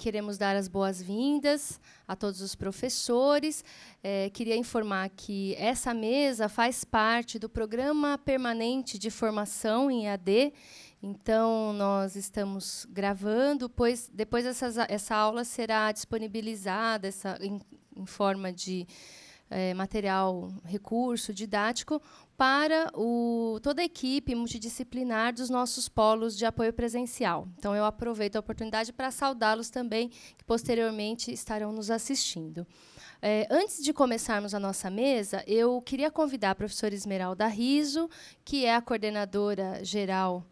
Queremos dar as boas-vindas a todos os professores. É, queria informar que essa mesa faz parte do programa permanente de formação em AD. Então, nós estamos gravando, pois depois essas, essa aula será disponibilizada essa, em, em forma de é, material, recurso didático, para o, toda a equipe multidisciplinar dos nossos polos de apoio presencial. Então, eu aproveito a oportunidade para saudá-los também, que posteriormente estarão nos assistindo. É, antes de começarmos a nossa mesa, eu queria convidar a professora Esmeralda Riso, que é a coordenadora geral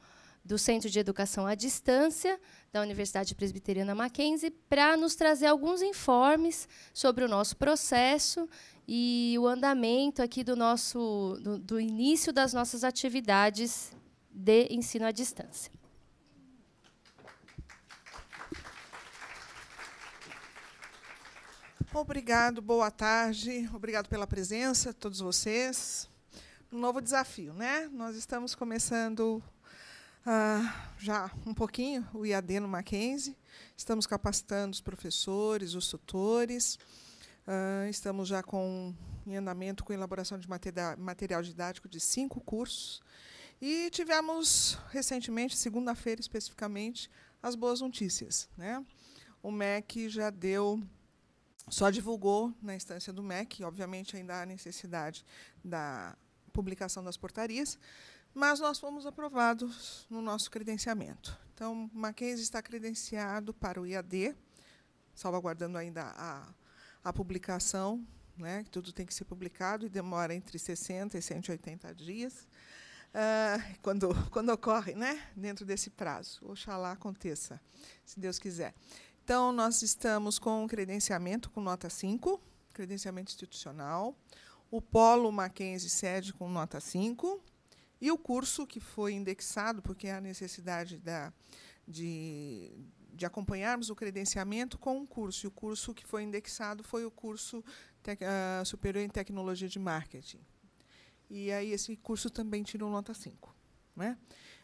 do Centro de Educação à Distância da Universidade Presbiteriana Mackenzie, para nos trazer alguns informes sobre o nosso processo e o andamento aqui do nosso do, do início das nossas atividades de ensino à distância. Obrigado, boa tarde. Obrigado pela presença, todos vocês. Um novo desafio, né? Nós estamos começando ah, já um pouquinho o IAD no Mackenzie. Estamos capacitando os professores, os tutores. Uh, estamos já com em andamento com elaboração de material, didático de cinco cursos. E tivemos recentemente, segunda-feira especificamente, as boas notícias. Né? O MEC já deu, só divulgou na instância do MEC, obviamente ainda há necessidade da publicação das portarias, mas nós fomos aprovados no nosso credenciamento. Então, Mackenzie está credenciado para o IAD, salvaguardando ainda a a publicação, né, tudo tem que ser publicado e demora entre 60 e 180 dias, uh, quando, quando ocorre, né, dentro desse prazo. Oxalá aconteça, se Deus quiser. Então, nós estamos com o credenciamento com nota 5, credenciamento institucional, o Polo Mackenzie sede com nota 5, e o curso que foi indexado, porque há necessidade da, de, de acompanharmos o credenciamento com um curso. E o curso que foi indexado foi o curso tec, uh, Superior em Tecnologia de Marketing. E aí esse curso também tirou nota 5. Né?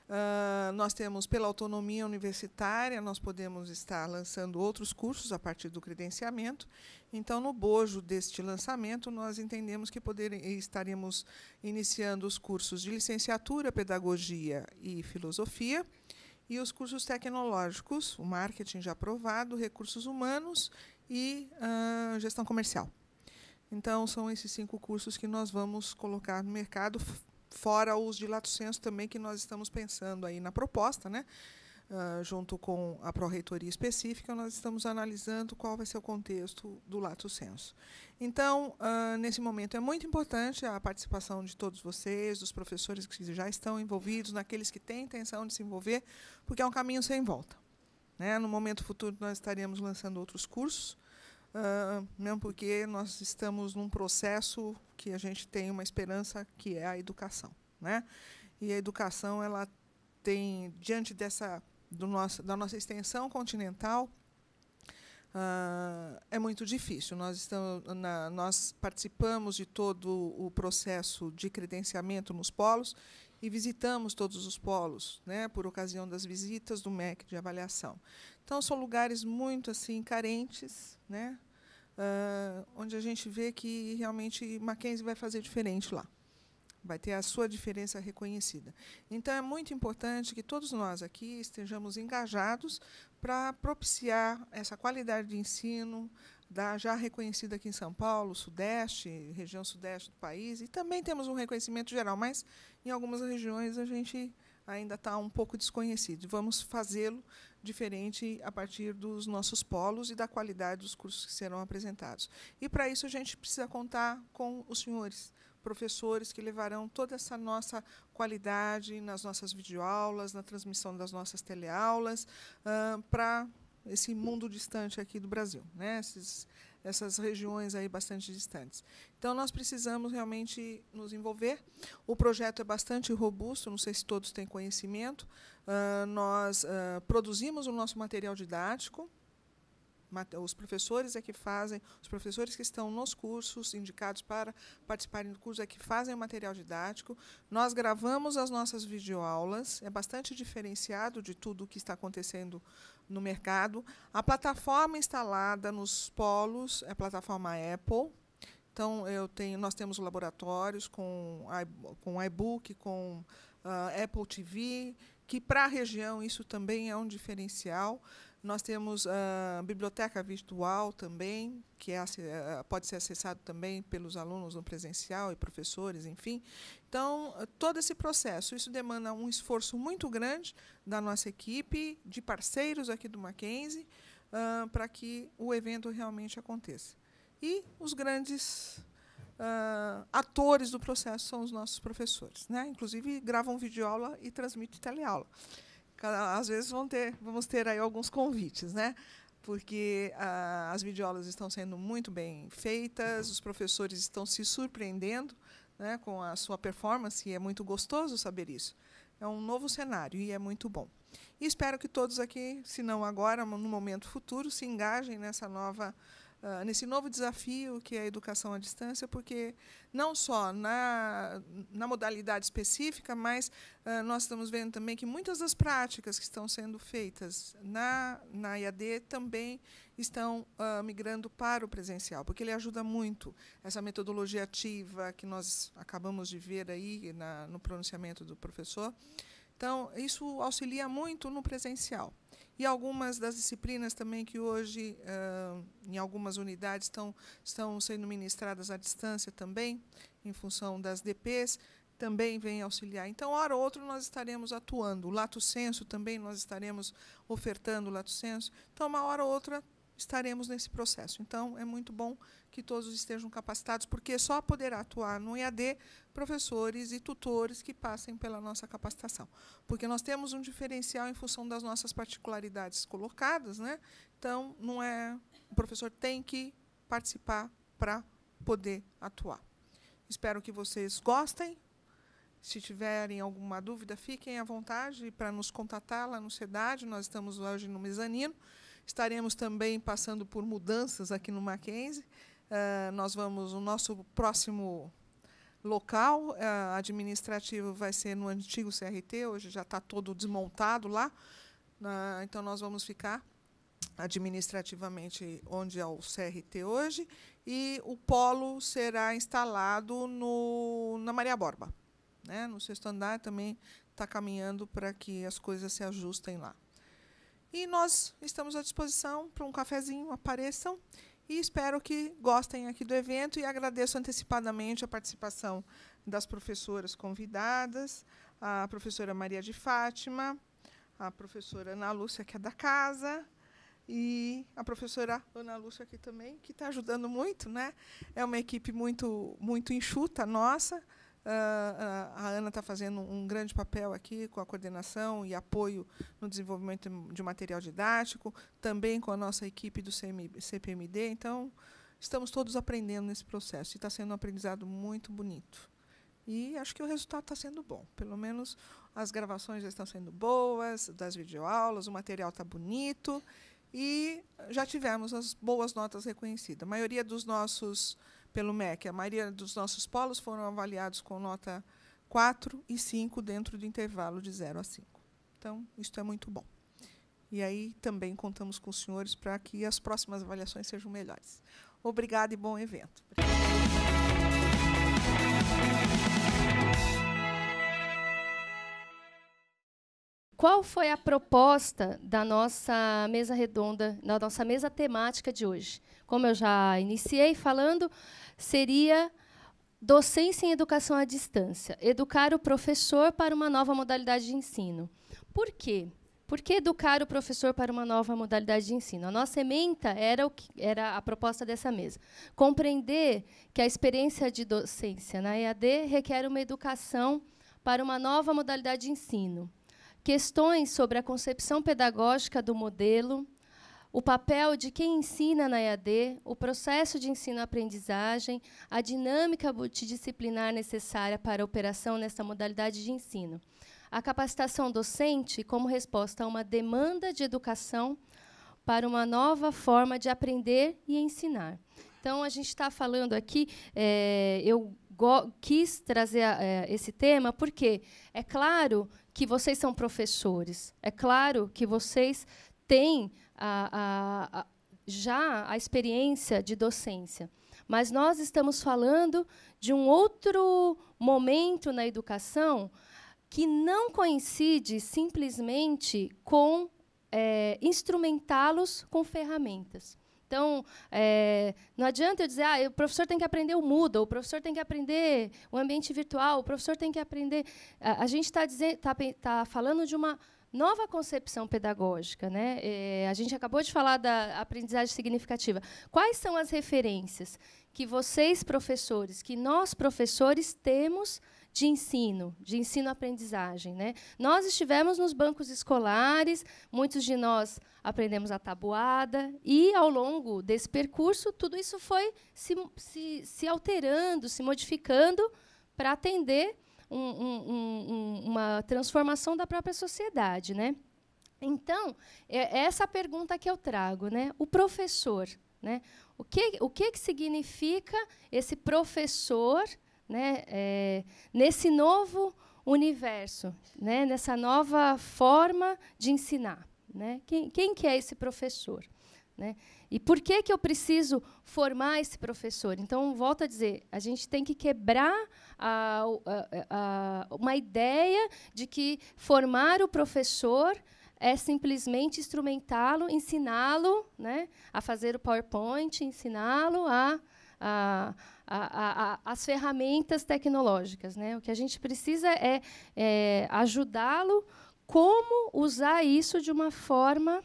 Uh, nós temos, pela autonomia universitária, nós podemos estar lançando outros cursos a partir do credenciamento. Então, no bojo deste lançamento, nós entendemos que poder, estaremos iniciando os cursos de licenciatura, pedagogia e filosofia, e os cursos tecnológicos, o marketing já aprovado, recursos humanos e uh, gestão comercial. Então, são esses cinco cursos que nós vamos colocar no mercado, fora os de lato senso também que nós estamos pensando aí na proposta, né? Ah, junto com a pró-reitoria específica, nós estamos analisando qual vai ser o contexto do lato senso. Então, uh, nesse momento é muito importante a participação de todos vocês, dos professores que já estão envolvidos, naqueles que têm intenção de se envolver, porque é um caminho sem volta. Né? No momento futuro, nós estaremos lançando outros cursos, uh, mesmo porque nós estamos num processo que a gente tem uma esperança, que é a educação. Né? E a educação, ela tem, diante dessa do nosso, da nossa extensão continental uh, é muito difícil. Nós, estamos na, nós participamos de todo o processo de credenciamento nos polos e visitamos todos os polos, né, por ocasião das visitas do MEC de avaliação. Então são lugares muito assim carentes, né, uh, onde a gente vê que realmente Mackenzie vai fazer diferente lá vai ter a sua diferença reconhecida. Então, é muito importante que todos nós aqui estejamos engajados para propiciar essa qualidade de ensino, da, já reconhecida aqui em São Paulo, Sudeste, região Sudeste do país, e também temos um reconhecimento geral, mas em algumas regiões a gente ainda está um pouco desconhecido. Vamos fazê-lo diferente a partir dos nossos polos e da qualidade dos cursos que serão apresentados. E para isso a gente precisa contar com os senhores, professores que levarão toda essa nossa qualidade nas nossas videoaulas, na transmissão das nossas teleaulas, uh, ah, para esse mundo distante aqui do Brasil, né? Esses, essas regiões aí bastante distantes. Então nós precisamos realmente nos envolver. O projeto é bastante robusto, não sei se todos têm conhecimento. Uh, nós uh, produzimos o nosso material didático, os professores é que fazem, os professores que estão nos cursos indicados para participarem do curso é que fazem o material didático. Nós gravamos as nossas videoaulas, é bastante diferenciado de tudo o que está acontecendo no mercado. A plataforma instalada nos polos é a plataforma Apple, então, eu tenho, nós temos laboratórios com, com iBook, com uh, Apple TV, que para a região isso também é um diferencial. Nós temos a ah, biblioteca virtual também, que é, eh, eh, pode ser acessado também pelos alunos no presencial e professores, enfim. Então, todo esse processo, isso demanda um esforço muito grande da nossa equipe, de parceiros aqui do Mackenzie, uh, para que o evento realmente aconteça. E os grandes Uh, atores do processo são os nossos professores. Né? Inclusive, gravam videoaula e transmitem teleaula às vezes vão ter, vamos ter aí alguns convites, né? porque ah, as videoaulas estão sendo muito bem feitas, os professores estão se surpreendendo né, com a sua performance, e é muito gostoso saber isso. É um novo cenário e é muito bom. E espero que todos aqui, se não agora, no momento futuro, se engajem nessa nova ah, nesse novo desafio que é a educação à distância, porque não só na, na modalidade específica, mas uh, nós estamos vendo também que muitas das práticas que estão sendo feitas na, na IAD também estão uh, migrando para o presencial, porque ele ajuda muito essa metodologia ativa que nós acabamos de ver aí na, no pronunciamento do professor. Então, isso auxilia muito no presencial. E algumas das disciplinas também que hoje, eh, em algumas unidades, estão, estão sendo ministradas à distância também, em função das DPs, também vem auxiliar. Então, hora ou outra, nós estaremos atuando. O Lato Senso também nós estaremos ofertando o Lato Senso. Então, uma hora ou outra, estaremos nesse processo. Então, é muito bom que todos estejam capacitados, porque é só poderá atuar no IAD professores e tutores que passem pela nossa capacitação. Porque nós temos um diferencial em função das nossas particularidades colocadas, né? Então, não é o professor tem que participar para poder atuar. Espero que vocês gostem. Se tiverem alguma dúvida, fiquem à vontade para nos contatar lá no SEDAD. Nós estamos hoje no mezanino. Estaremos também passando por mudanças aqui no Mackenzie. Uh, nós vamos, o nosso próximo local uh, administrativo vai ser no antigo CRT, hoje já está todo desmontado lá. Uh, então, nós vamos ficar administrativamente onde é o CRT hoje, e o polo será instalado no, na Maria Borba. Né? No sexto andar também está caminhando para que as coisas se ajustem lá. E nós estamos à disposição para um cafezinho, apareçam. E espero que gostem aqui do evento e agradeço antecipadamente a participação das professoras convidadas, a professora Maria de Fátima, a professora Ana Lúcia, que é da casa, e a professora Ana Lúcia aqui também, que está ajudando muito, né? É uma equipe muito muito enxuta nossa, ah, ah, a Ana está fazendo um grande papel aqui com a coordenação e apoio no desenvolvimento de material didático, também com a nossa equipe do CPMD. Então, estamos todos aprendendo nesse processo e está sendo um aprendizado muito bonito. E acho que o resultado está sendo bom. Pelo menos as gravações já estão sendo boas, das videoaulas, o material está bonito e já tivemos as boas notas reconhecidas. A maioria dos nossos pelo MEC. A maioria dos nossos polos foram avaliados com nota 4 e 5 dentro do intervalo de 0 a 5. Então, isto é muito bom. E aí também contamos com os senhores para que as próximas avaliações sejam melhores. Obrigada e bom evento. qual foi a proposta da nossa mesa redonda, da nossa mesa temática de hoje? Como eu já iniciei falando, seria docência em educação à distância, educar o professor para uma nova modalidade de ensino. Por quê? Por que educar o professor para uma nova modalidade de ensino? A nossa ementa era, o que, era a proposta dessa mesa. Compreender que a experiência de docência na EAD requer uma educação para uma nova modalidade de ensino questões sobre a concepção pedagógica do modelo, o papel de quem ensina na EAD, o processo de ensino-aprendizagem, a dinâmica multidisciplinar necessária para a operação nessa modalidade de ensino, a capacitação docente como resposta a uma demanda de educação para uma nova forma de aprender e ensinar. Então, a gente está falando aqui, é, eu quis trazer a, eh, esse tema porque é claro que vocês são professores. É claro que vocês têm a, a, a, já a experiência de docência. Mas nós estamos falando de um outro momento na educação que não coincide simplesmente com é, instrumentá-los com ferramentas. Então, é, não adianta eu dizer, ah, o professor tem que aprender o Moodle, o professor tem que aprender o ambiente virtual, o professor tem que aprender. A, gente está tá, tá, tá falando de uma nova concepção pedagógica. Né? É, a gente acabou de falar da aprendizagem significativa. Quais são as referências que vocês, professores, que nós, professores, temos? de ensino, de ensino-aprendizagem. Né? Nós estivemos nos bancos escolares, muitos de nós aprendemos a tabuada, e ao longo desse percurso, tudo isso foi se, se, se alterando, se modificando para atender um, um, um, uma transformação da própria sociedade. Né? Então, é, é essa pergunta que eu trago, né? O professor, né? O que o que, que significa esse professor né, é, nesse novo universo, né, nessa nova forma de ensinar. Né? Quem, quem que é esse professor? Né? E por que, que eu preciso formar esse professor? Então, volto a dizer, a gente tem que quebrar a, a, a, uma ideia de que formar o professor é simplesmente instrumentá-lo, ensiná-lo né, a fazer o PowerPoint, ensiná-lo a, a, a, a, as ferramentas tecnológicas. Né? O que a gente precisa é, é ajudá-lo como usar isso de uma forma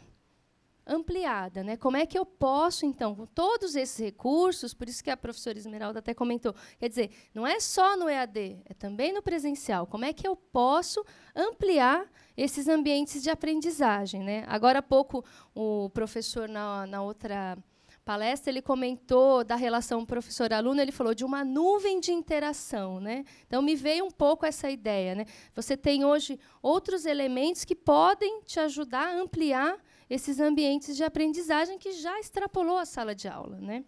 ampliada, né? Como é que eu posso então, com todos esses recursos, por isso que a professora Esmeralda até comentou, quer dizer, não é só no EAD, é também no presencial. Como é que eu posso ampliar esses ambientes de aprendizagem, né? Agora há pouco o professor na, na outra palestra, ele comentou da relação professor-aluno, ele falou de uma nuvem de interação. Né? Então, me veio um pouco essa ideia. Né? Você tem hoje outros elementos que podem te ajudar a ampliar esses ambientes de aprendizagem que já extrapolou a sala de aula. Né?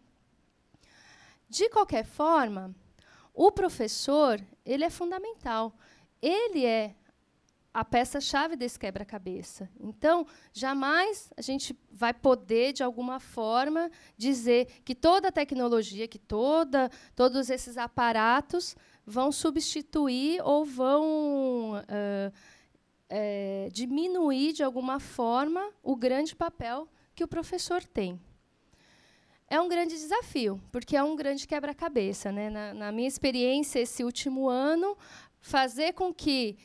De qualquer forma, o professor ele é fundamental. Ele é a peça-chave desse quebra-cabeça. Então, jamais a gente vai poder, de alguma forma, dizer que toda a tecnologia, que toda, todos esses aparatos vão substituir ou vão uh, é, diminuir, de alguma forma, o grande papel que o professor tem. É um grande desafio, porque é um grande quebra-cabeça. Né? Na, na minha experiência, esse último ano, fazer com que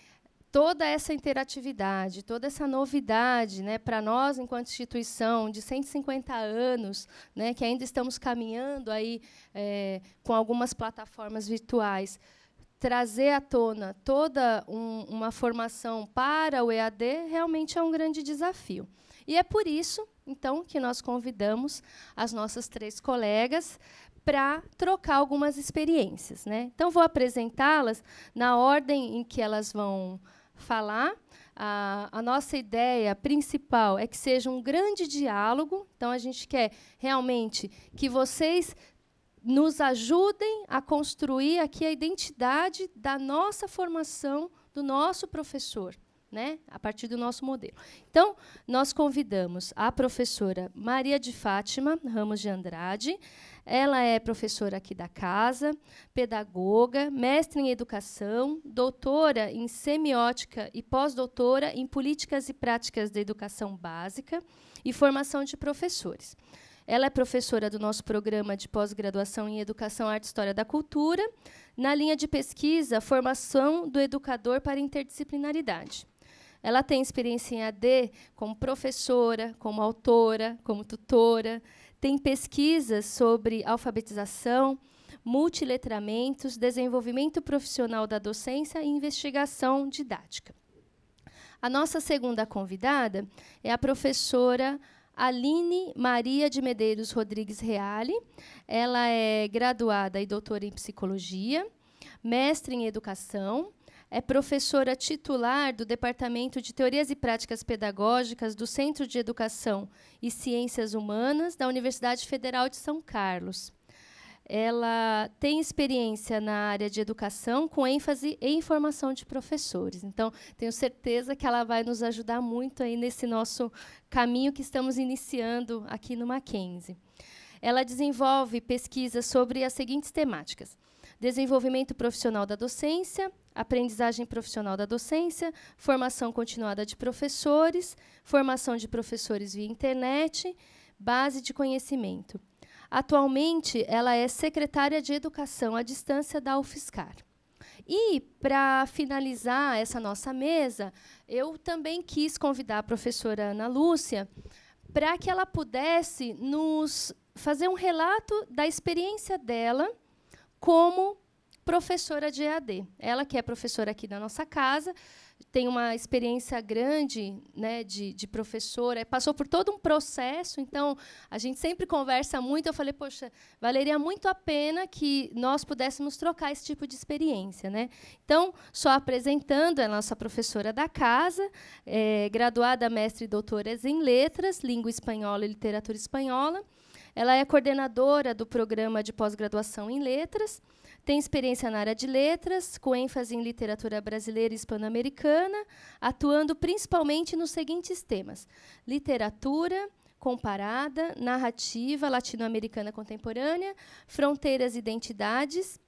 toda essa interatividade, toda essa novidade né, para nós, enquanto instituição, de 150 anos, né, que ainda estamos caminhando aí, é, com algumas plataformas virtuais, trazer à tona toda um, uma formação para o EAD realmente é um grande desafio. E é por isso, então, que nós convidamos as nossas três colegas para trocar algumas experiências. Né? Então, vou apresentá-las na ordem em que elas vão falar. A, a, nossa ideia principal é que seja um grande diálogo, então a gente quer realmente que vocês nos ajudem a construir aqui a identidade da nossa formação, do nosso professor. Né, a partir do nosso modelo. Então, nós convidamos a professora Maria de Fátima Ramos de Andrade, ela é professora aqui da casa, pedagoga, mestre em educação, doutora em semiótica e pós-doutora em políticas e práticas da educação básica e formação de professores. Ela é professora do nosso programa de pós-graduação em Educação, Arte e História da Cultura, na linha de pesquisa Formação do Educador para Interdisciplinaridade. Ela tem experiência em AD como professora, como autora, como tutora, tem pesquisas sobre alfabetização, multiletramentos, desenvolvimento profissional da docência e investigação didática. A nossa segunda convidada é a professora Aline Maria de Medeiros Rodrigues Reale. Ela é graduada e doutora em psicologia, mestre em educação, é professora titular do Departamento de Teorias e Práticas Pedagógicas do Centro de Educação e Ciências Humanas da Universidade Federal de São Carlos. Ela tem experiência na área de educação com ênfase em formação de professores. Então, tenho certeza que ela vai nos ajudar muito aí nesse nosso caminho que estamos iniciando aqui no Mackenzie. Ela desenvolve pesquisas sobre as seguintes temáticas: desenvolvimento profissional da docência, aprendizagem profissional da docência, formação continuada de professores, formação de professores via internet, base de conhecimento. Atualmente, ela é secretária de Educação à distância da UFSCar. E, para finalizar essa nossa mesa, eu também quis convidar a professora Ana Lúcia para que ela pudesse nos fazer um relato da experiência dela como professora de EAD. Ela que é professora aqui da nossa casa, tem uma experiência grande né, de, de professora, passou por todo um processo, então a gente sempre conversa muito. Eu falei, poxa, valeria muito a pena que nós pudéssemos trocar esse tipo de experiência. Né? Então, só apresentando, é a nossa professora da casa, é, graduada mestre e doutora em letras, língua espanhola e literatura espanhola, ela é coordenadora do programa de pós-graduação em letras, tem experiência na área de letras, com ênfase em literatura brasileira e hispano-americana, atuando principalmente nos seguintes temas: literatura, comparada, narrativa latino-americana contemporânea, fronteiras e identidades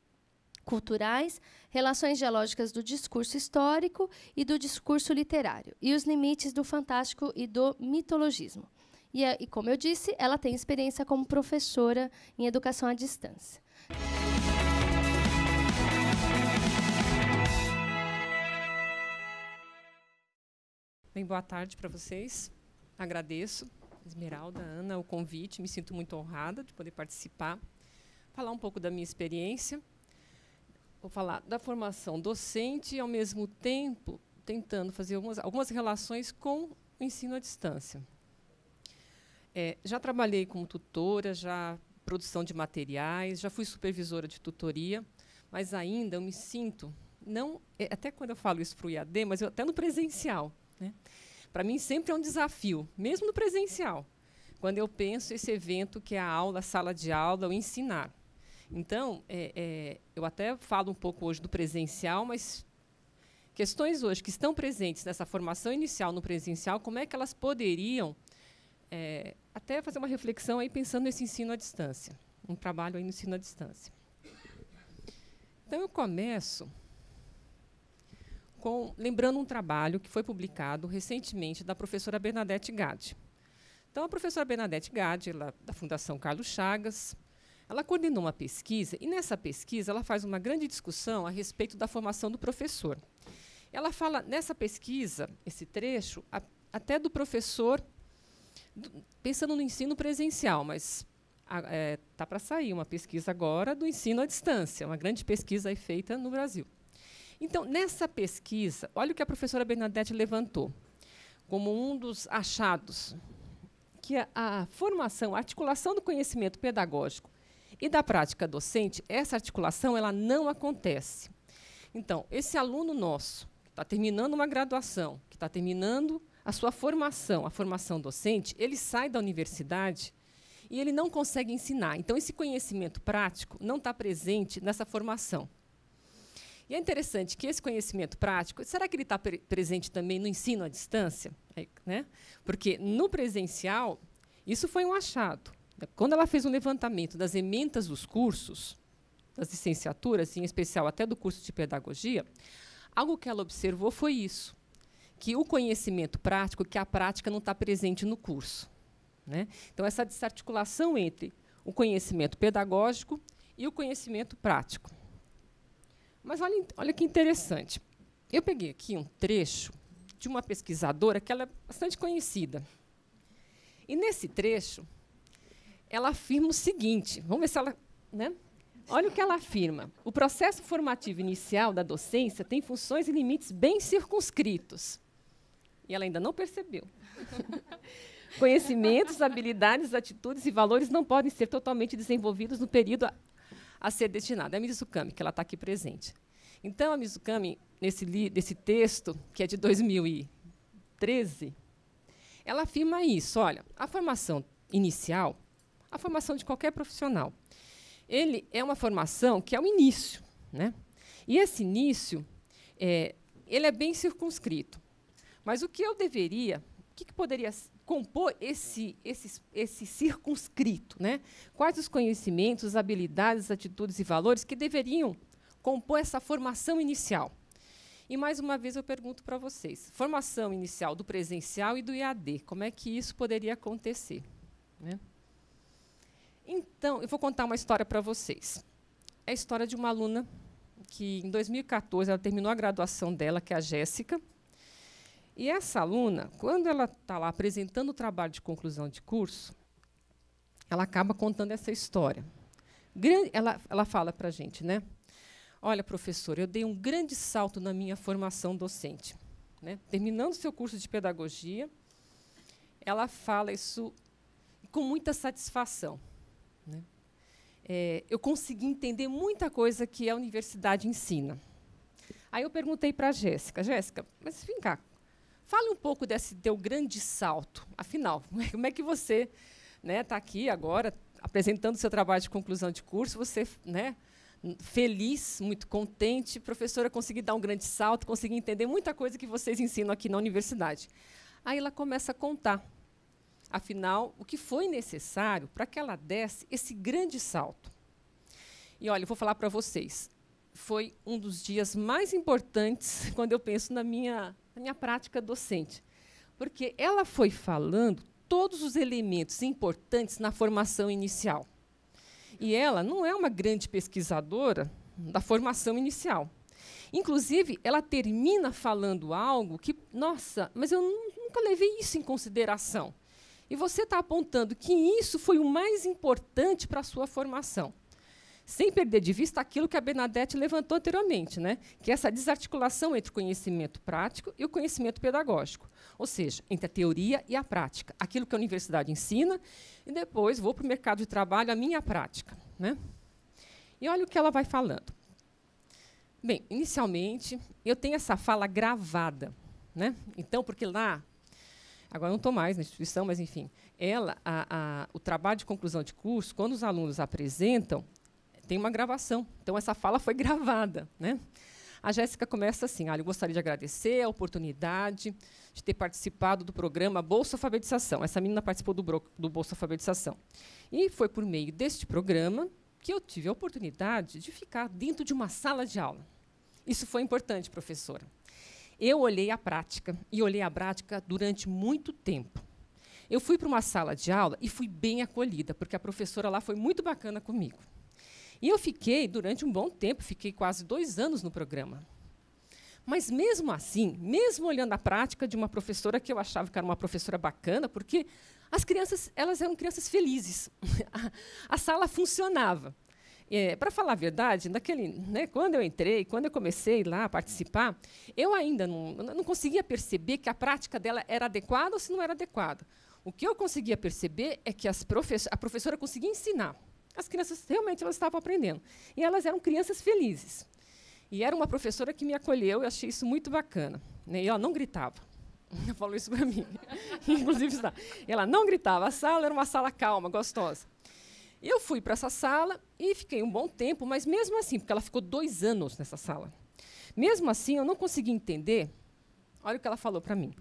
culturais, relações geológicas do discurso histórico e do discurso literário, e os limites do fantástico e do mitologismo. E, eh, e, como eu disse, ela tem experiência como professora em educação à distância. Bem, boa tarde para vocês. Agradeço, Esmeralda, Ana, o convite. Me sinto muito honrada de poder participar, falar um pouco da minha experiência. Vou falar da formação docente e, ao mesmo tempo, tentando fazer algumas, algumas relações com o ensino à distância. É, já trabalhei como tutora, já produção de materiais, já fui supervisora de tutoria, mas ainda eu me sinto não é, até quando eu falo isso para o IAD, mas eu, até no presencial, né? Para mim sempre é um desafio, mesmo no presencial, quando eu penso esse evento que é a aula, a sala de aula, o ensinar. Então, é, é, eu até falo um pouco hoje do presencial, mas questões hoje que estão presentes nessa formação inicial no presencial, como é que elas poderiam é, até fazer uma reflexão aí pensando nesse ensino à distância, um trabalho aí no ensino à distância. Então eu começo com lembrando um trabalho que foi publicado recentemente da professora Bernadette Gade. Então a professora Bernadette Gade, ela, da Fundação Carlos Chagas, ela coordenou uma pesquisa e nessa pesquisa ela faz uma grande discussão a respeito da formação do professor. Ela fala nessa pesquisa, esse trecho, a, até do professor pensando no ensino presencial, mas está é, tá para sair uma pesquisa agora do ensino à distância, uma grande pesquisa feita no Brasil. Então, nessa pesquisa, olha o que a professora Bernadette levantou como um dos achados, que a, é a formação, a articulação do conhecimento pedagógico e da prática docente, essa articulação ela não acontece. Então, esse aluno nosso, que está terminando uma graduação, que está terminando a sua formação, a formação docente, ele sai da universidade e ele não consegue ensinar. Então, esse conhecimento prático não está presente nessa formação. E é interessante que esse conhecimento prático, será que ele está pre presente também no ensino à distância? É, né? Porque no presencial, isso foi um achado. Quando ela fez um levantamento das ementas dos cursos, das licenciaturas, em especial até do curso de pedagogia, algo que ela observou foi isso que o conhecimento prático, que a prática não está presente no curso. Né? Então, essa desarticulação entre o conhecimento pedagógico e o conhecimento prático. Mas olha, olha que interessante. Eu peguei aqui um trecho de uma pesquisadora que ela é bastante conhecida. E nesse trecho, ela afirma o seguinte: vamos ver se ela. Né? Olha o que ela afirma. O processo formativo inicial da docência tem funções e limites bem circunscritos. E ela ainda não percebeu. Conhecimentos, habilidades, atitudes e valores não podem ser totalmente desenvolvidos no período a, a ser destinado. É a Mizukami, que ela está aqui presente. Então, a Mizukami, nesse, texto, que é de 2013, ela afirma isso. Olha, a formação inicial, a formação de qualquer profissional, ele é uma formação que é o início. Né? E esse início, é, ele é bem circunscrito. Mas o que eu deveria, o que, que poderia compor esse, esse, esse circunscrito? Né? Quais os conhecimentos, habilidades, atitudes e valores que deveriam compor essa formação inicial? E mais uma vez eu pergunto para vocês: formação inicial do presencial e do IAD, como é que isso poderia acontecer? Né? Então, eu vou contar uma história para vocês. É a história de uma aluna que, em 2014, ela terminou a graduação dela, que é a Jéssica. E essa aluna, quando ela está lá apresentando o trabalho de conclusão de curso, ela acaba contando essa história. ela, ela fala para a gente, né? Olha, professor, eu dei um grande salto na minha formação docente. Né? Terminando seu curso de pedagogia, ela fala isso com muita satisfação. Né? É, eu consegui entender muita coisa que a universidade ensina. Aí eu perguntei para a Jéssica, Jéssica, mas vem cá, Fale um pouco desse teu grande salto. Afinal, como é que você está né, tá aqui agora apresentando seu trabalho de conclusão de curso? Você, né, feliz, muito contente, professora, consegui dar um grande salto, consegui entender muita coisa que vocês ensinam aqui na universidade. Aí ela começa a contar, afinal, o que foi necessário para que ela desse esse grande salto. E olha, eu vou falar para vocês, foi um dos dias mais importantes quando eu penso na minha a minha prática docente. Porque ela foi falando todos os elementos importantes na formação inicial. E ela não é uma grande pesquisadora da formação inicial. Inclusive, ela termina falando algo que, nossa, mas eu nunca levei isso em consideração. E você está apontando que isso foi o mais importante para a sua formação sem perder de vista aquilo que a Bernadette levantou anteriormente, né? que é essa desarticulação entre o conhecimento prático e o conhecimento pedagógico, ou seja, entre a teoria e a prática, aquilo que a universidade ensina, e depois vou para o mercado de trabalho, a minha prática. Né? E olha o que ela vai falando. Bem, inicialmente, eu tenho essa fala gravada. Né? Então, porque lá agora não estou mais na instituição, mas enfim, ela, a, a, o trabalho de conclusão de curso, quando os alunos apresentam, tem uma gravação. Então, essa fala foi gravada. Né? A Jéssica começa assim: ah, eu gostaria de agradecer a oportunidade de ter participado do programa Bolsa Alfabetização. Essa menina participou do, do Bolsa Alfabetização. E foi por meio deste programa que eu tive a oportunidade de ficar dentro de uma sala de aula. Isso foi importante, professora. Eu olhei a prática e olhei a prática durante muito tempo. Eu fui para uma sala de aula e fui bem acolhida, porque a professora lá foi muito bacana comigo. E eu fiquei, durante um bom tempo, fiquei quase dois anos no programa. Mas mesmo assim, mesmo olhando a prática de uma professora que eu achava que era uma professora bacana, porque as crianças elas eram crianças felizes, a sala funcionava. É, Para falar a verdade, naquele, né, quando eu entrei, quando eu comecei lá a participar, eu ainda não, não conseguia perceber que a prática dela era adequada ou se não era adequada. O que eu conseguia perceber é que profe a professora conseguia ensinar as crianças realmente elas estavam aprendendo. E elas eram crianças felizes. E era uma professora que me acolheu, eu achei isso muito bacana. Né? E ela não gritava. Ela falou isso para mim. Inclusive, ela não gritava. A sala era uma sala calma, gostosa. Eu fui para essa sala e fiquei um bom tempo, mas mesmo assim, porque ela ficou dois anos nessa sala. Mesmo assim, eu não consegui entender. Olha o que ela falou para mim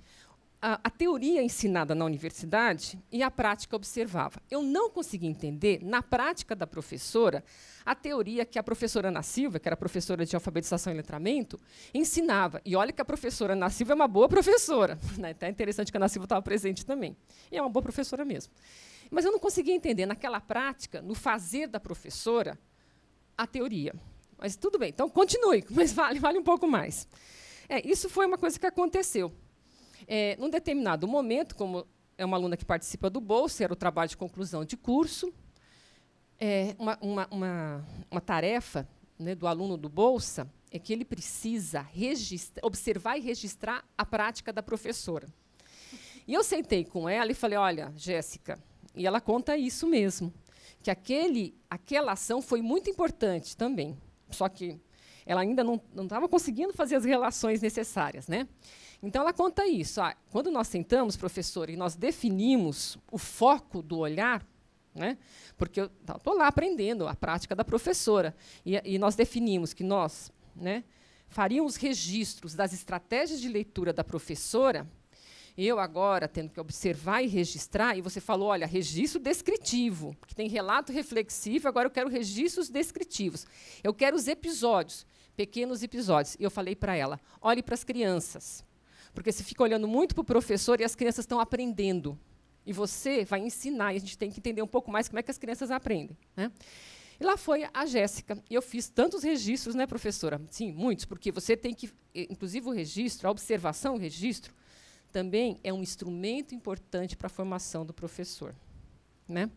a, a, teoria ensinada na universidade e a prática observava. Eu não conseguia entender, na prática da professora, a teoria que a professora Ana Silva, que era professora de alfabetização e letramento, ensinava. E olha que a professora Ana Silva é uma boa professora. Né? Até interessante que a Ana Silva estava presente também. E é uma boa professora mesmo. Mas eu não conseguia entender, naquela prática, no fazer da professora, a teoria. Mas tudo bem, então continue, mas vale, vale um pouco mais. É, isso foi uma coisa que aconteceu. É, num determinado momento, como é uma aluna que participa do bolso, era o trabalho de conclusão de curso, é, uma, uma, uma, uma tarefa né, do aluno do bolsa é que ele precisa registra, observar e registrar a prática da professora. E eu sentei com ela e falei: Olha, Jéssica, e ela conta isso mesmo, que aquele, aquela ação foi muito importante também, só que ela ainda não estava conseguindo fazer as relações necessárias, né? Então, ela conta isso. Ah, quando nós sentamos, professor, e nós definimos o foco do olhar, né, porque eu estou lá aprendendo a prática da professora, e, e nós definimos que nós né, faríamos registros das estratégias de leitura da professora, eu agora tendo que observar e registrar, e você falou, olha, registro descritivo, que tem relato reflexivo, agora eu quero registros descritivos. Eu quero os episódios, pequenos episódios. E eu falei para ela, olhe para as crianças. Porque você fica olhando muito para o professor e as crianças estão aprendendo. E você vai ensinar, e a gente tem que entender um pouco mais como é que as crianças aprendem. Né? E lá foi a Jéssica. E eu fiz tantos registros, né, professora? Sim, muitos, porque você tem que. Inclusive o registro, a observação, o registro, também é um instrumento importante para a formação do professor. Né?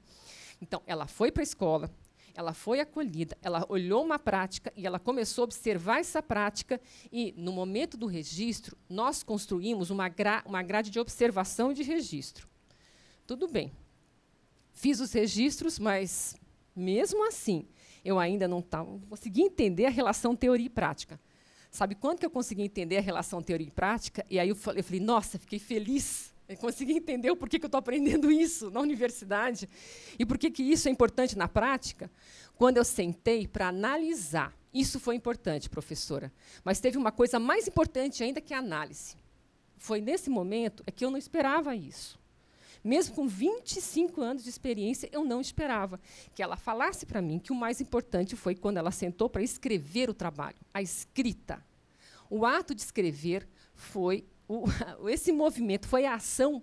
Então, ela foi para a escola, ela foi acolhida, ela olhou uma prática e ela começou a observar essa prática. E, no momento do registro, nós construímos uma, gra uma grade de observação e de registro. Tudo bem. Fiz os registros, mas, mesmo assim, eu ainda não tava, consegui entender a relação teoria e prática. Sabe quando que eu consegui entender a relação teoria e prática? E aí eu falei, eu falei nossa, fiquei feliz eu consegui entender o porquê que eu estou aprendendo isso na universidade e por que isso é importante na prática. Quando eu sentei para analisar, isso foi importante, professora. Mas teve uma coisa mais importante ainda que a análise. Foi nesse momento é que eu não esperava isso. Mesmo com 25 anos de experiência, eu não esperava que ela falasse para mim que o mais importante foi quando ela sentou para escrever o trabalho, a escrita. O ato de escrever foi o, esse movimento foi a ação.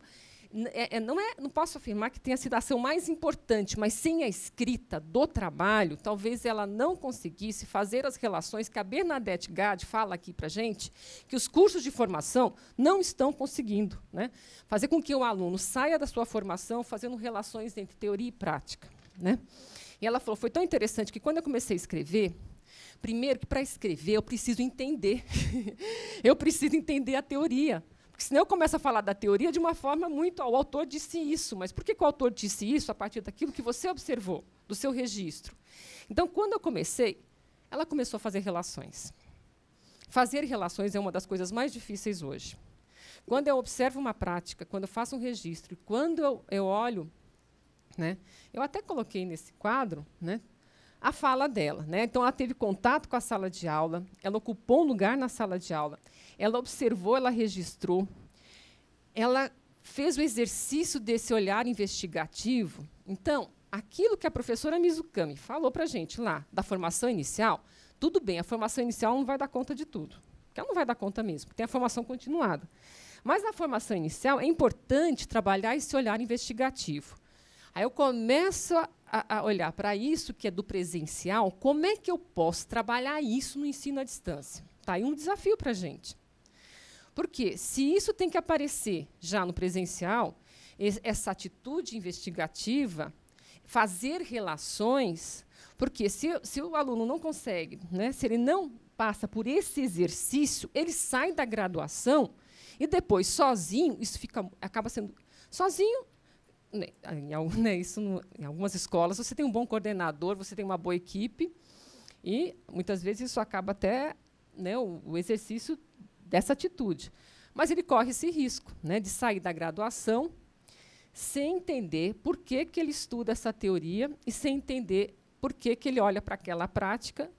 É, é, não, é, não posso afirmar que tenha sido a ação mais importante, mas sem a escrita do trabalho, talvez ela não conseguisse fazer as relações que a Bernadette Gade fala aqui para a gente, que os cursos de formação não estão conseguindo. Né? Fazer com que o aluno saia da sua formação fazendo relações entre teoria e prática. Né? E ela falou: foi tão interessante que quando eu comecei a escrever, Primeiro, que para escrever eu preciso entender. eu preciso entender a teoria. Porque senão eu começo a falar da teoria de uma forma muito. o autor disse isso, mas por que, que o autor disse isso a partir daquilo que você observou, do seu registro? Então, quando eu comecei, ela começou a fazer relações. Fazer relações é uma das coisas mais difíceis hoje. Quando eu observo uma prática, quando eu faço um registro, quando eu, eu olho, né, eu até coloquei nesse quadro, né, a fala dela. Né? Então, ela teve contato com a sala de aula, ela ocupou um lugar na sala de aula, ela observou, ela registrou, ela fez o exercício desse olhar investigativo. Então, aquilo que a professora Mizukami falou para a gente lá, da formação inicial, tudo bem, a formação inicial não vai dar conta de tudo. Porque ela não vai dar conta mesmo, porque tem a formação continuada. Mas na formação inicial é importante trabalhar esse olhar investigativo. Aí eu começo a a, a olhar para isso que é do presencial, como é que eu posso trabalhar isso no ensino à distância? Está aí um desafio para a gente. Porque se isso tem que aparecer já no presencial, essa atitude investigativa, fazer relações, porque se, se o aluno não consegue, né, se ele não passa por esse exercício, ele sai da graduação e depois sozinho, isso fica, acaba sendo sozinho né, em, né, isso no, em algumas escolas, você tem um bom coordenador, você tem uma boa equipe, e muitas vezes isso acaba até né, o, o, exercício dessa atitude. Mas ele corre esse risco né, de sair da graduação sem entender por que, que ele estuda essa teoria e sem entender por que, que ele olha para aquela prática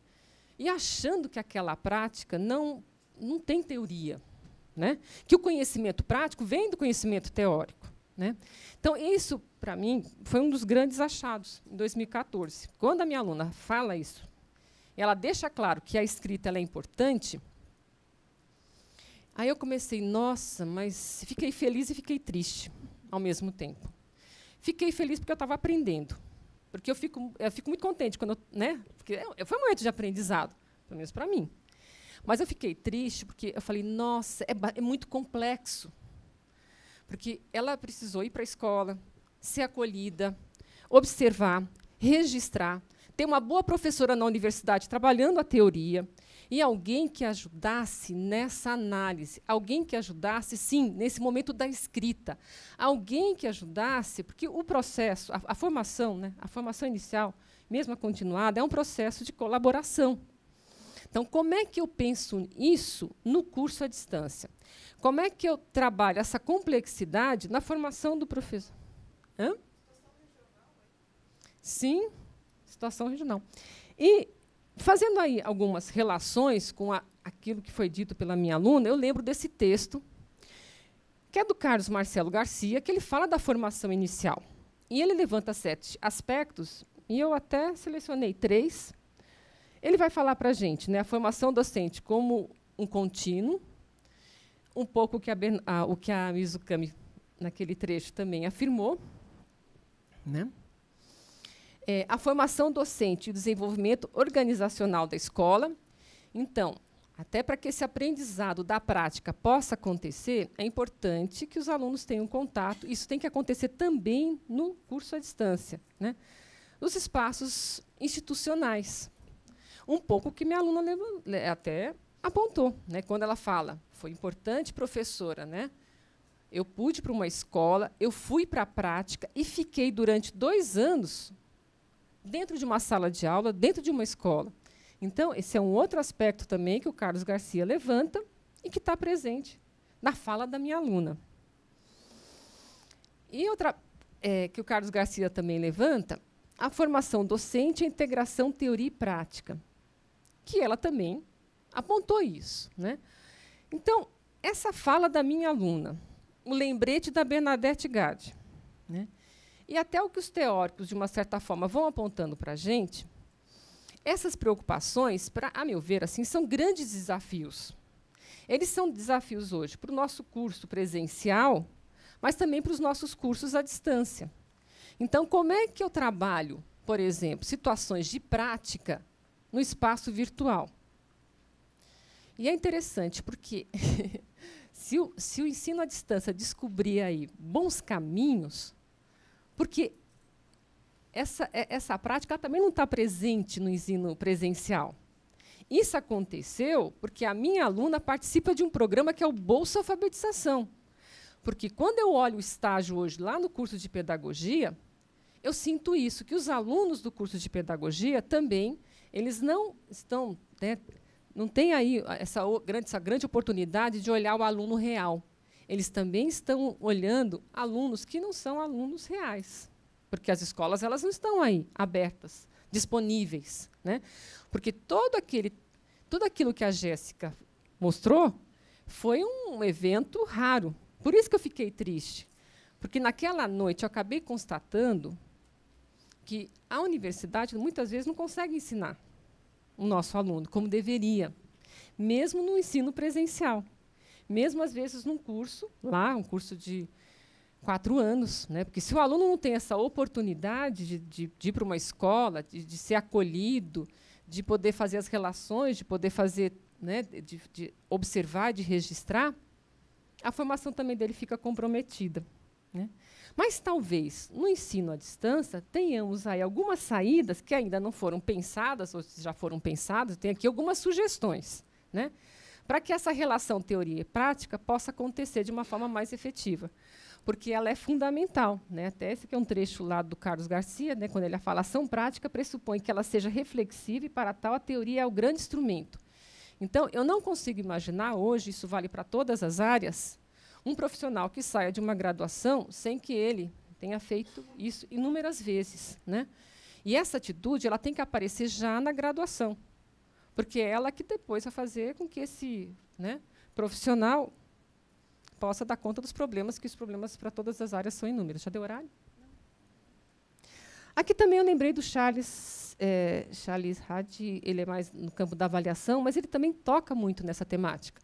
e achando que aquela prática não, não tem teoria, né? que o conhecimento prático vem do conhecimento teórico. Né? Então, isso, para mim, foi um dos grandes achados em 2014. Quando a minha aluna fala isso, ela deixa claro que a escrita é importante. Aí eu comecei, nossa, mas fiquei feliz e fiquei triste ao mesmo tempo. Fiquei feliz porque eu estava aprendendo. Porque eu fico, eu fico muito contente quando eu, né? Porque é é, foi um momento de aprendizado, pelo menos para mim. Mas eu fiquei triste porque eu falei, nossa, é, é muito complexo porque ela precisou ir para a escola, ser acolhida, observar, registrar, ter uma boa professora na universidade trabalhando a teoria e alguém que ajudasse nessa análise, alguém que ajudasse, sim, nesse momento da escrita, alguém que ajudasse, porque o processo, a, a formação, né, a formação inicial, mesmo a continuada, é um processo de colaboração. Então, como é que eu penso isso no curso à distância? Como é que eu trabalho essa complexidade na formação do professor? Hã? Sim, situação regional. E fazendo aí algumas relações com a, aquilo que foi dito pela minha aluna, eu lembro desse texto, que é do Carlos Marcelo Garcia, que ele fala da formação inicial. E ele levanta sete aspectos, e eu até selecionei três. Ele vai falar para a gente né, a formação docente como um contínuo, um pouco o que a, Bern, ah, o que a Mizukami, naquele trecho, também afirmou. Né? É, a formação docente e o desenvolvimento organizacional da escola. Então, até para que esse aprendizado da prática possa acontecer, é importante que os alunos tenham contato. Isso tem que acontecer também no curso à distância, né? nos espaços institucionais. Um pouco que minha aluna leva, até apontou, né, quando ela fala, foi importante professora, né? Eu pude para uma escola, eu fui para a prática e fiquei durante dois anos dentro de uma sala de aula, dentro de uma escola. Então, esse é um outro aspecto também que o Carlos Garcia levanta e que está presente na fala da minha aluna. E outra é, que o Carlos Garcia também levanta, a formação docente, a integração teoria e prática, que ela também apontou isso. Né? Então, essa fala da minha aluna, o lembrete da Bernadette Gade, né? e até o que os teóricos, de uma certa forma, vão apontando para a gente, essas preocupações, pra, a meu ver, assim, são grandes desafios. Eles são desafios hoje para o nosso curso presencial, mas também para os nossos cursos à distância. Então, como é que eu trabalho, por exemplo, situações de prática no espaço virtual? E é interessante, porque se, o, se o ensino à distância descobrir aí bons caminhos, porque essa, é, essa prática também não está presente no ensino presencial. Isso aconteceu porque a minha aluna participa de um programa que é o Bolsa Alfabetização. Porque quando eu olho o estágio hoje lá no curso de pedagogia, eu sinto isso, que os alunos do curso de pedagogia também, eles não estão né, não tem aí essa grande, essa grande oportunidade de olhar o aluno real. Eles também estão olhando alunos que não são alunos reais, porque as escolas elas não estão aí abertas, disponíveis, né? Porque todo aquele, tudo aquilo que a Jéssica mostrou foi um evento raro. Por isso que eu fiquei triste, porque naquela noite eu acabei constatando que a universidade muitas vezes não consegue ensinar o nosso aluno, como deveria, mesmo no ensino presencial, mesmo às vezes num curso lá, um curso de quatro anos, né? Porque se o aluno não tem essa oportunidade de, de, de ir para uma escola, de, de, ser acolhido, de poder fazer as relações, de poder fazer, né? De, de observar, de registrar, a formação também dele fica comprometida, né? Mas talvez no ensino à distância tenhamos aí algumas saídas que ainda não foram pensadas, ou já foram pensadas, tem aqui algumas sugestões, né? Para que essa relação teoria e prática possa acontecer de uma forma mais efetiva porque ela é fundamental. Né? Até esse que é um trecho lá do Carlos Garcia, né, quando ele fala ação prática, pressupõe que ela seja reflexiva e para tal a teoria é o grande instrumento. Então, eu não consigo imaginar hoje, isso vale para todas as áreas, um profissional que saia de uma graduação sem que ele tenha feito isso inúmeras vezes, né? E essa atitude ela tem que aparecer já na graduação, porque é ela que depois vai fazer com que esse né, profissional possa dar conta dos problemas, que os problemas para todas as áreas são inúmeros. Já deu horário? Aqui também eu lembrei do Charles, é, Charles Hadi, ele é mais no campo da avaliação, mas ele também toca muito nessa temática.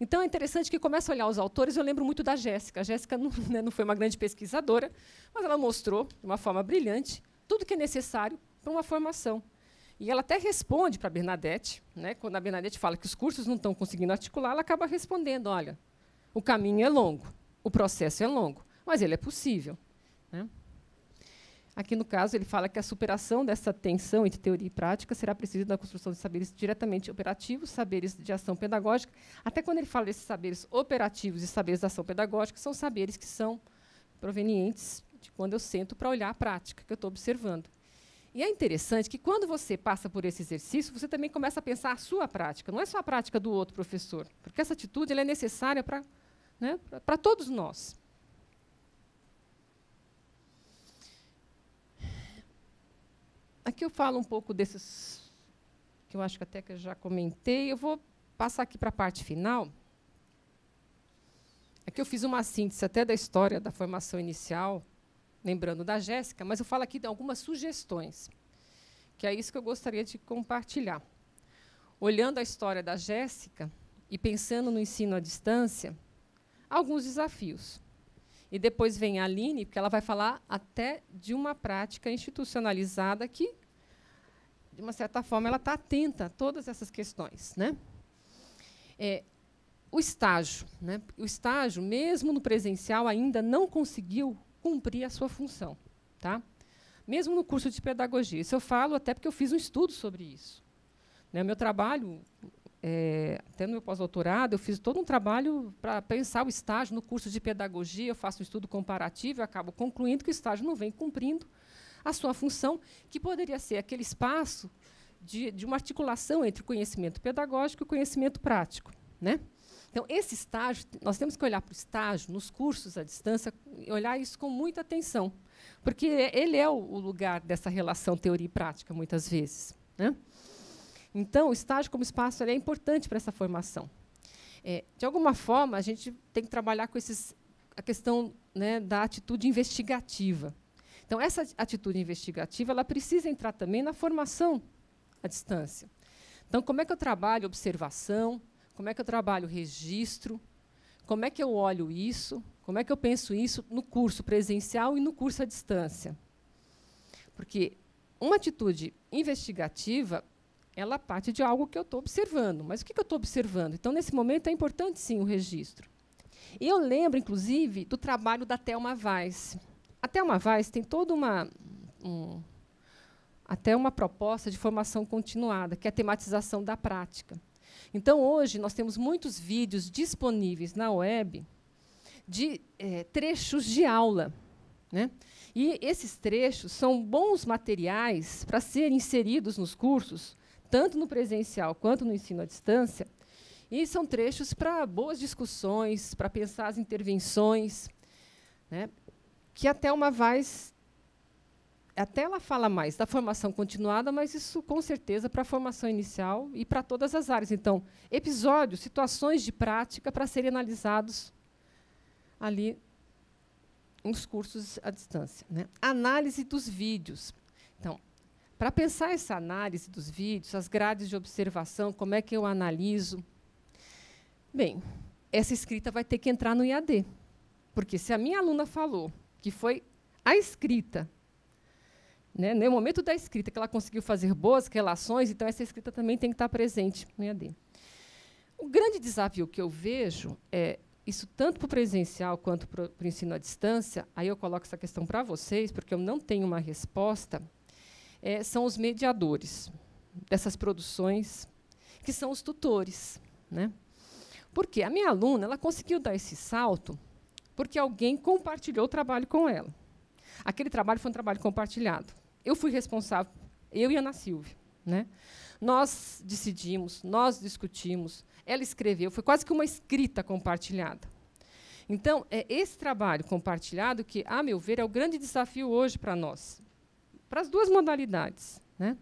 Então é interessante que começa a olhar os autores, eu lembro muito da Jéssica. A Jéssica não, né, não foi uma grande pesquisadora, mas ela mostrou, de uma forma brilhante, tudo que é necessário para uma formação. E ela até responde para a Bernadette, né, quando a Bernadette fala que os cursos não estão conseguindo articular, ela acaba respondendo: olha, o caminho é longo, o processo é longo, mas ele é possível. Aqui, no caso, ele fala que a superação dessa tensão entre teoria e prática será precisa da construção de saberes diretamente operativos, saberes de ação pedagógica. Até quando ele fala desses saberes operativos e saberes de ação pedagógica, são saberes que são provenientes de quando eu sento para olhar a prática que eu estou observando. E é interessante que quando você passa por esse exercício, você também começa a pensar a sua prática, não é só a prática do outro professor, porque essa atitude é necessária para né, todos nós. aqui eu falo um pouco desses que eu acho que até que eu já comentei. Eu vou passar aqui para a parte final. Aqui eu fiz uma síntese até da história da formação inicial, lembrando da Jéssica, mas eu falo aqui de algumas sugestões, que é isso que eu gostaria de compartilhar. Olhando a história da Jéssica e pensando no ensino à distância, alguns desafios. E depois vem a Aline, porque ela vai falar até de uma prática institucionalizada que, de uma certa forma, ela está atenta a todas essas questões. Né? É, o estágio. Né? O estágio, mesmo no presencial, ainda não conseguiu cumprir a sua função. Tá? Mesmo no curso de pedagogia. Isso eu falo até porque eu fiz um estudo sobre isso. Né? Meu trabalho é, até no meu pós-doutorado, eu fiz todo um trabalho para pensar o estágio no curso de pedagogia, eu faço um estudo comparativo e acabo concluindo que o estágio não vem cumprindo a sua função, que poderia ser aquele espaço de, de uma articulação entre o conhecimento pedagógico e o conhecimento prático. Né? Então, esse estágio, nós temos que olhar para o estágio nos cursos à distância e olhar isso com muita atenção, porque ele é o, o lugar dessa relação teoria e prática, muitas vezes. Né? Então, o estágio como espaço é importante para essa formação. É, de alguma forma, a gente tem que trabalhar com esses, a questão né, da atitude investigativa. Então, essa atitude investigativa ela precisa entrar também na formação à distância. Então, como é que eu trabalho observação? Como é que eu trabalho registro? Como é que eu olho isso? Como é que eu penso isso no curso presencial e no curso à distância? Porque uma atitude investigativa ela parte de algo que eu estou observando. Mas o que, que eu estou observando? Então, nesse momento, é importante, sim, o registro. E eu lembro, inclusive, do trabalho da Thelma Weiss. A Thelma Weiss tem toda uma... Um, até uma proposta de formação continuada, que é a tematização da prática. Então, hoje, nós temos muitos vídeos disponíveis na web de é, trechos de aula. Né? E esses trechos são bons materiais para serem inseridos nos cursos tanto no presencial quanto no ensino à distância, e são trechos para boas discussões, para pensar as intervenções, né? que até uma Vaz, até ela fala mais da formação continuada, mas isso com certeza para a formação inicial e para todas as áreas. Então, episódios, situações de prática para serem analisados ali nos cursos à distância. Né? Análise dos vídeos. Então, para pensar essa análise dos vídeos, as grades de observação, como é que eu analiso? Bem, essa escrita vai ter que entrar no IAD. Porque se a minha aluna falou que foi a escrita, né, no momento da escrita que ela conseguiu fazer boas relações, então essa escrita também tem que estar presente no IAD. O grande desafio que eu vejo é isso tanto para o presencial quanto para o ensino à distância, aí eu coloco essa questão para vocês, porque eu não tenho uma resposta é, são os mediadores dessas produções, que são os tutores. Né? Porque a minha aluna ela conseguiu dar esse salto porque alguém compartilhou o trabalho com ela. Aquele trabalho foi um trabalho compartilhado. Eu fui responsável, eu e Ana Silvia. Né? Nós decidimos, nós discutimos, ela escreveu, foi quase que uma escrita compartilhada. Então, é esse trabalho compartilhado que, a meu ver, é o grande desafio hoje para nós para as duas modalidades. Né?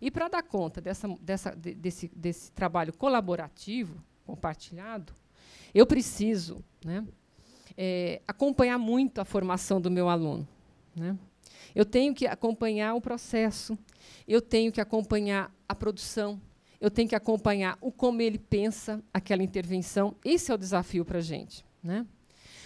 E para dar conta dessa, dessa, de, desse, desse trabalho colaborativo, compartilhado, eu preciso né, é, acompanhar muito a formação do meu aluno. Né? Eu tenho que acompanhar o processo, eu tenho que acompanhar a produção, eu tenho que acompanhar o como ele pensa aquela intervenção. Esse é o desafio para a gente. Né?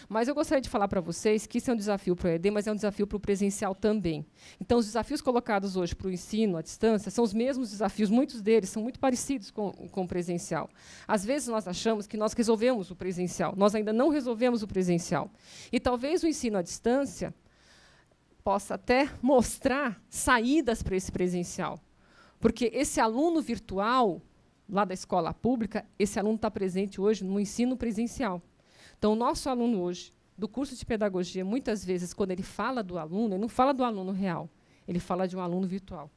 Mas eu gostaria de falar para vocês que isso é um desafio para o ED, mas é um desafio para o presencial também. Então, os desafios colocados hoje para o ensino à distância são os mesmos desafios, muitos deles são muito parecidos com, com o presencial. Às vezes, nós achamos que nós resolvemos o presencial, nós ainda não resolvemos o presencial. E talvez o ensino à distância possa até mostrar saídas para esse presencial. Porque esse aluno virtual, lá da escola pública, esse aluno está presente hoje no ensino presencial. Então, o nosso aluno hoje, do curso de pedagogia, muitas vezes, quando ele fala do aluno, ele não fala do aluno real, ele fala de um aluno virtual.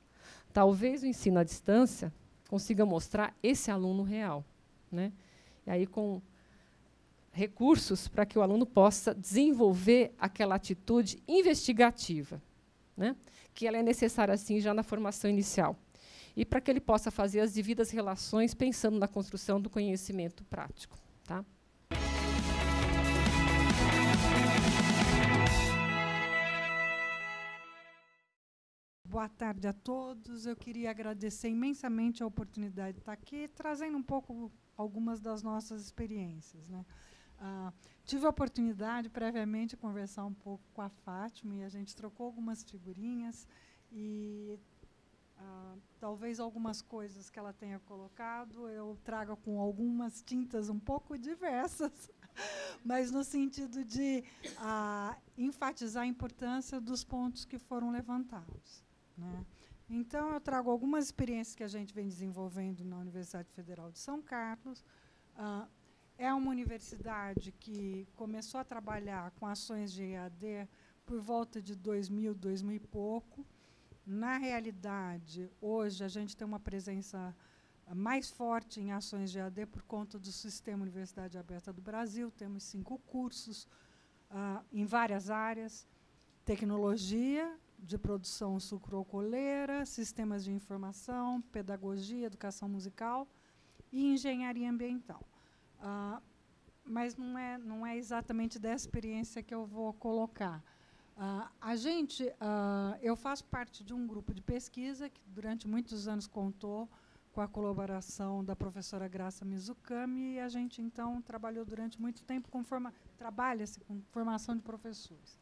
Talvez o ensino à distância consiga mostrar esse aluno real. Né? E aí, com recursos para que o aluno possa desenvolver aquela atitude investigativa, né? que ela é necessária, assim, já na formação inicial. E para que ele possa fazer as devidas relações pensando na construção do conhecimento prático. Tá? Boa tarde a todos. Eu queria agradecer imensamente a oportunidade de estar aqui, trazendo um pouco algumas das nossas experiências. Né? Ah, tive a oportunidade previamente de conversar um pouco com a Fátima e a gente trocou algumas figurinhas e ah, talvez algumas coisas que ela tenha colocado eu traga com algumas tintas um pouco diversas, mas no sentido de ah, enfatizar a importância dos pontos que foram levantados. Né? Então, eu trago algumas experiências que a gente vem desenvolvendo na Universidade Federal de São Carlos. Ah, é uma universidade que começou a trabalhar com ações de EAD por volta de 2000, 2000 e pouco. Na realidade, hoje a gente tem uma presença mais forte em ações de EAD por conta do Sistema Universidade Aberta do Brasil. Temos cinco cursos ah, em várias áreas. Tecnologia, de produção sucrocoleira, sistemas de informação, pedagogia, educação musical e engenharia ambiental. Ah, mas não é, não é exatamente da experiência que eu vou colocar. Ah, a gente, ah, eu faço parte de um grupo de pesquisa que durante muitos anos contou com a colaboração da professora Graça Mizukami e a gente então trabalhou durante muito tempo com forma trabalha-se com formação de professores.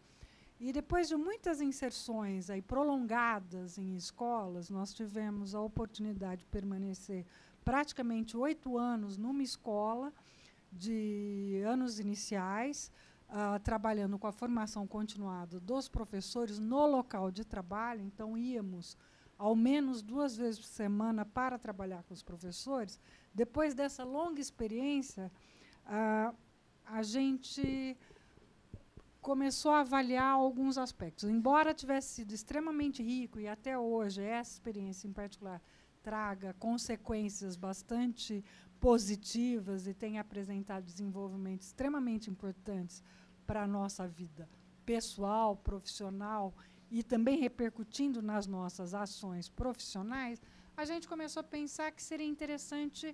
E depois de muitas inserções aí prolongadas em escolas, nós tivemos a oportunidade de permanecer praticamente oito anos numa escola de anos iniciais, uh, trabalhando com a formação continuada dos professores no local de trabalho. Então, íamos ao menos duas vezes por semana para trabalhar com os professores. Depois dessa longa experiência, uh, a gente começou a avaliar alguns aspectos. Embora tivesse sido extremamente rico, e até hoje essa experiência em particular traga consequências bastante positivas e tenha apresentado desenvolvimentos extremamente importantes para a nossa vida pessoal, profissional e também repercutindo nas nossas ações profissionais, a gente começou a pensar que seria interessante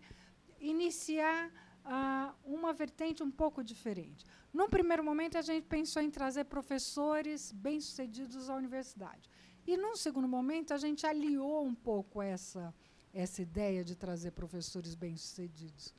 iniciar ah, uma vertente um pouco diferente. Num primeiro momento, a gente pensou em trazer professores bem-sucedidos à universidade. E, num segundo momento, a gente aliou um pouco essa, essa ideia de trazer professores bem-sucedidos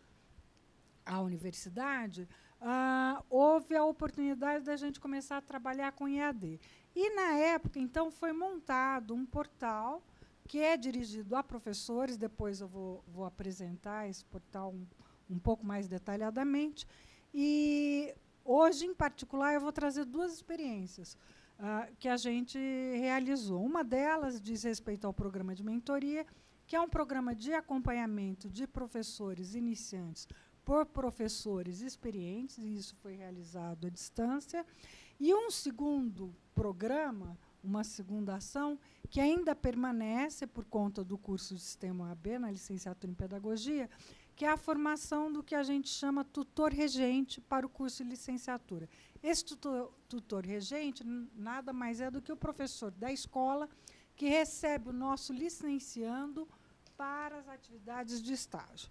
à universidade. Ah, houve a oportunidade da gente começar a trabalhar com IAD. E, na época, então, foi montado um portal que é dirigido a professores, depois eu vou, vou apresentar esse portal um um pouco mais detalhadamente. E hoje, em particular, eu vou trazer duas experiências uh, que a gente realizou. Uma delas diz respeito ao programa de mentoria, que é um programa de acompanhamento de professores iniciantes por professores experientes, e isso foi realizado à distância. E um segundo programa, uma segunda ação, que ainda permanece por conta do curso de Sistema AB, na licenciatura em Pedagogia, que é a formação do que a gente chama tutor regente para o curso de licenciatura. Esse tutor, tutor regente nada mais é do que o professor da escola que recebe o nosso licenciando para as atividades de estágio.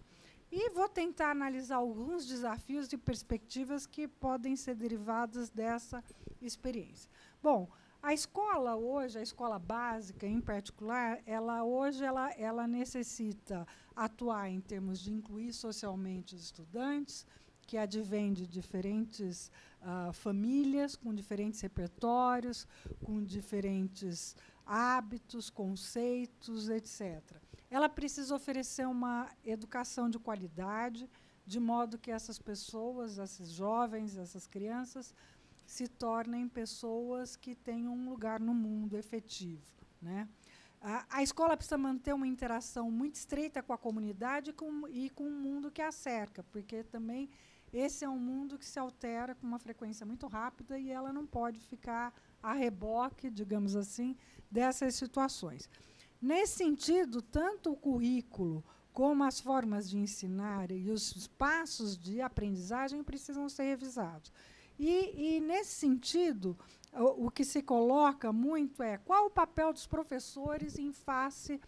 E vou tentar analisar alguns desafios e perspectivas que podem ser derivadas dessa experiência. Bom, a escola hoje, a escola básica em particular, ela hoje ela, ela necessita atuar em termos de incluir socialmente os estudantes, que advém de diferentes uh, famílias, com diferentes repertórios, com diferentes hábitos, conceitos, etc. Ela precisa oferecer uma educação de qualidade, de modo que essas pessoas, esses jovens, essas crianças, se tornem pessoas que tenham um lugar no mundo efetivo. Né? A, a escola precisa manter uma interação muito estreita com a comunidade com, e com o mundo que a cerca, porque também esse é um mundo que se altera com uma frequência muito rápida e ela não pode ficar a reboque, digamos assim, dessas situações. Nesse sentido, tanto o currículo como as formas de ensinar e os espaços de aprendizagem precisam ser revisados. E, e nesse sentido, o, o, que se coloca muito é qual o papel dos professores em face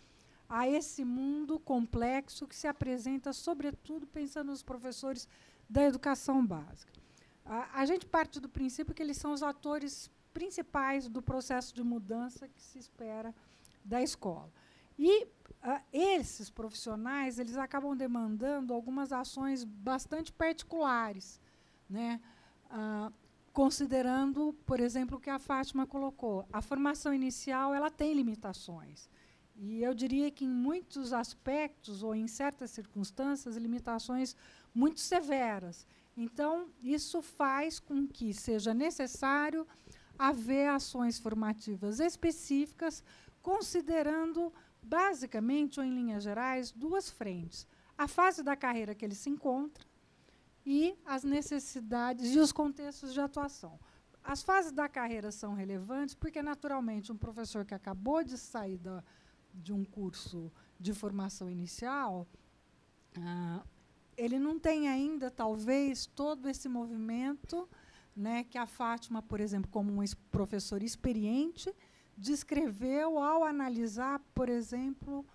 a esse mundo complexo que se apresenta, sobretudo, pensando nos professores da educação básica. A, a gente parte do princípio que eles são os atores principais do processo de mudança que se espera da escola. E uh, esses profissionais eles acabam demandando algumas ações bastante particulares, né? Ah, considerando, por exemplo, o que a Fátima colocou, a formação inicial ela tem limitações. E eu diria que em muitos aspectos ou em certas circunstâncias, limitações muito severas. Então, isso faz com que seja necessário haver ações formativas específicas, considerando basicamente ou em linhas gerais duas frentes: a fase da carreira que ele se encontra e as necessidades e os contextos de atuação. As fases da carreira são relevantes porque, naturalmente, um professor que acabou de sair da, de um curso de formação inicial, ah, ele não tem ainda, talvez, todo esse movimento né, que a Fátima, por exemplo, como um professor experiente, descreveu ao analisar, por exemplo,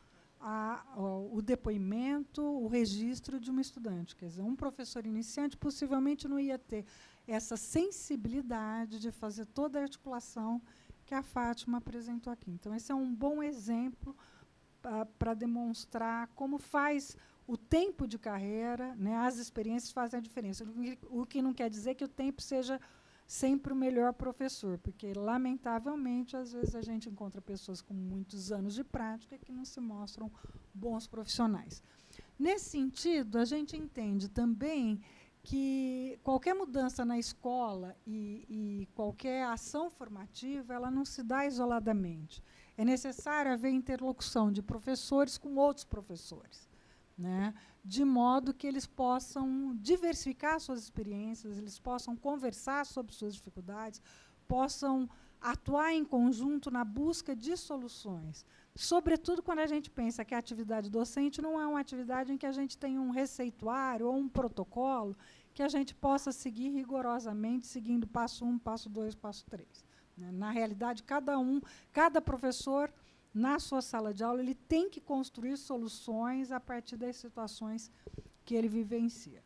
a, o depoimento, o registro de uma estudante. Quer dizer, um professor iniciante possivelmente não ia ter essa sensibilidade de fazer toda a articulação que a Fátima apresentou aqui. Então, esse é um bom exemplo ah, para demonstrar como faz o tempo de carreira, né, as experiências fazem a diferença. O que não quer dizer que o tempo seja sempre o melhor professor, porque, lamentavelmente, às vezes a gente encontra pessoas com muitos anos de prática que não se mostram bons profissionais. Nesse sentido, a gente entende também que qualquer mudança na escola e, e, qualquer ação formativa ela não se dá isoladamente. É necessário haver interlocução de professores com outros professores né? de modo que eles possam diversificar suas experiências, eles possam conversar sobre suas dificuldades, possam atuar em conjunto na busca de soluções. Sobretudo quando a gente pensa que a atividade docente não é uma atividade em que a gente tem um receituário ou um protocolo que a gente possa seguir rigorosamente, seguindo passo um, passo dois, passo três. Né? Na realidade, cada um, cada professor na sua sala de aula, ele tem que construir soluções a partir das situações que ele vivencia.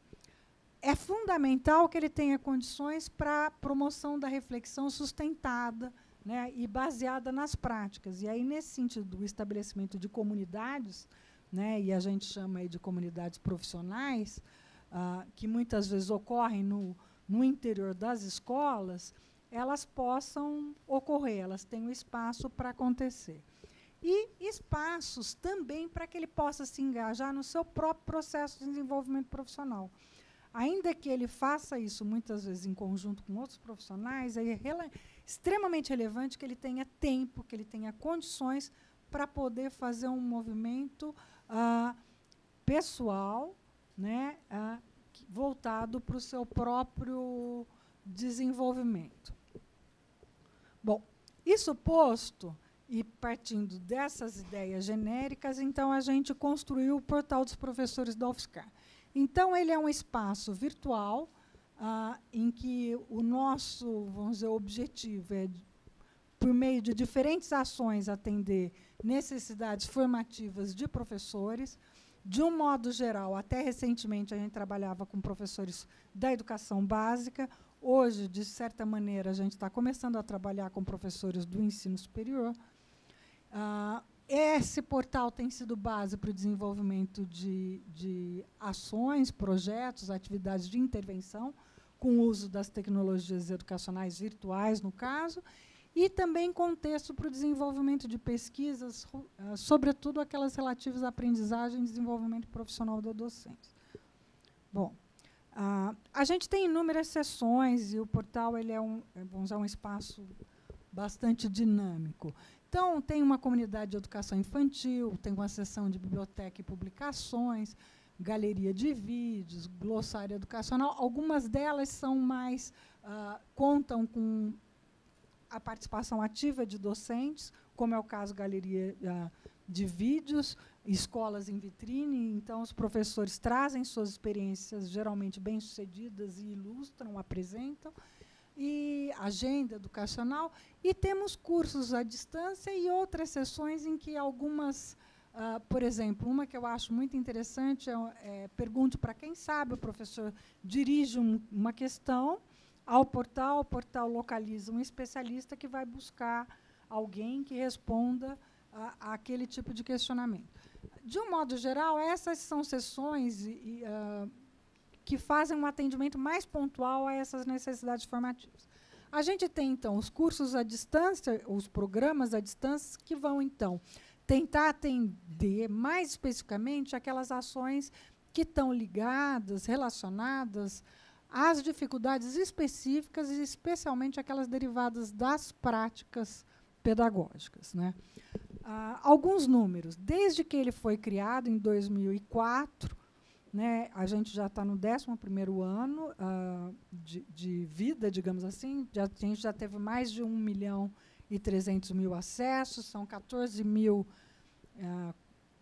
É fundamental que ele tenha condições para a promoção da reflexão sustentada né, e baseada nas práticas. E aí, nesse sentido, o estabelecimento de comunidades, né, e a gente chama de comunidades profissionais, uh, que muitas vezes ocorrem no, no interior das escolas, elas possam ocorrer, elas têm o um espaço para acontecer e espaços também para que ele possa se engajar no seu próprio processo de desenvolvimento profissional. Ainda que ele faça isso muitas vezes em conjunto com outros profissionais, é rele extremamente relevante que ele tenha tempo, que ele tenha condições para poder fazer um movimento ah, pessoal, né, ah, voltado para o seu próprio desenvolvimento. Bom, isso posto, e partindo dessas ideias genéricas, então a gente construiu o Portal dos Professores da UFSCar. Então ele é um espaço virtual ah, em que o nosso, vamos dizer, objetivo é por meio de diferentes ações atender necessidades formativas de professores. De um modo geral, até recentemente a gente trabalhava com professores da educação básica. Hoje, de certa maneira, a gente está começando a trabalhar com professores do ensino superior. Uh, esse portal tem sido base para o desenvolvimento de, de ações, projetos, atividades de intervenção com o uso das tecnologias educacionais virtuais, no caso, e também contexto para o desenvolvimento de pesquisas, ah, sobretudo aquelas relativas à aprendizagem e desenvolvimento profissional da docência. Bom, uh, a gente tem inúmeras sessões e o portal ele é um, vamos dizer um espaço bastante dinâmico. Então, tem uma comunidade de educação infantil, tem uma seção de biblioteca e publicações, galeria de vídeos, glossário educacional. Algumas delas são mais uh, contam com a participação ativa de docentes, como é o caso galeria uh, de vídeos, escolas em vitrine. Então, os professores trazem suas experiências geralmente bem sucedidas e ilustram, apresentam e agenda educacional e temos cursos à distância e outras sessões em que algumas, uh, por exemplo, uma que eu acho muito interessante é, é pergunte para quem sabe, o professor dirige um, uma questão ao portal, o portal localiza um especialista que vai buscar alguém que responda a, a aquele tipo de questionamento. De um modo geral, essas são sessões e, e uh, que fazem um atendimento mais pontual a essas necessidades formativas. A gente tem, então, os cursos à distância, os programas à distância, que vão, então, tentar atender mais especificamente aquelas ações que estão ligadas, relacionadas às dificuldades específicas e especialmente aquelas derivadas das práticas pedagógicas. Né? Ah, alguns números. Desde que ele foi criado, em 2004, né? A gente já está no 11 ano uh, de, de, vida, digamos assim. Já, a gente já teve mais de 1 milhão e 300 mil acessos, são 14 mil uh, ah,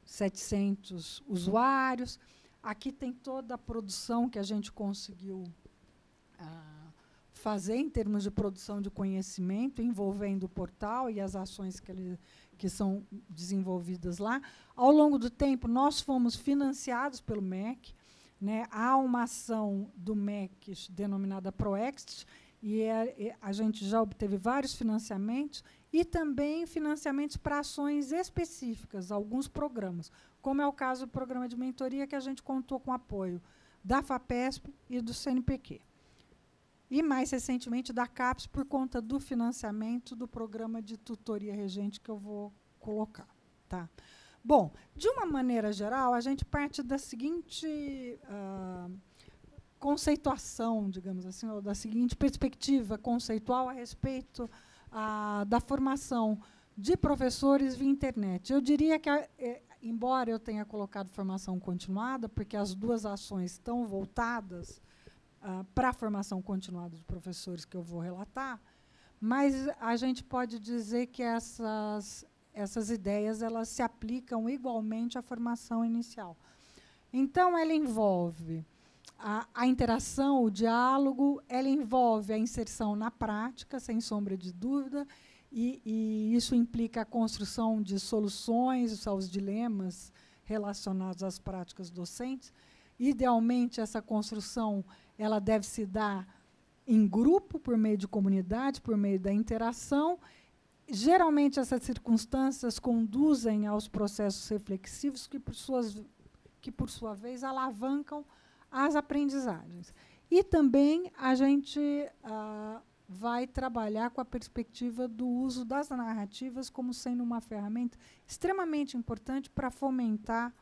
700 usuários. Aqui tem toda a produção que a gente conseguiu uh, fazer em termos de produção de conhecimento envolvendo o portal e as ações que ele que são desenvolvidas lá. Ao longo do tempo, nós fomos financiados pelo MEC. Né? Há uma ação do MEC denominada ProExt, e a, é, e é, a gente já obteve vários financiamentos e também financiamentos para ações específicas, alguns programas, como é o caso do programa de mentoria, que a gente contou com apoio da FAPESP e do CNPq e, mais recentemente, da CAPES, por conta do financiamento do programa de tutoria regente que eu vou colocar. Tá? Bom, de uma maneira geral, a gente parte da seguinte uh, conceituação, digamos assim, ou da seguinte perspectiva conceitual a respeito uh, da formação de professores via internet. Eu diria que, eh, embora eu tenha colocado formação continuada, porque as duas ações estão voltadas uh, ah, para a formação continuada de professores que eu vou relatar, mas a gente pode dizer que essas, essas ideias elas se aplicam igualmente à formação inicial. Então, ela envolve a, a, interação, o diálogo, ela envolve a inserção na prática, sem sombra de dúvida, e, e isso implica a construção de soluções aos dilemas relacionados às práticas docentes. Idealmente, essa construção ela deve se dar em grupo, por meio de comunidade, por meio da interação. Geralmente, essas circunstâncias conduzem aos processos reflexivos que, por, suas, que, por sua vez, alavancam as aprendizagens. E também a gente ah, vai trabalhar com a perspectiva do uso das narrativas como sendo uma ferramenta extremamente importante para fomentar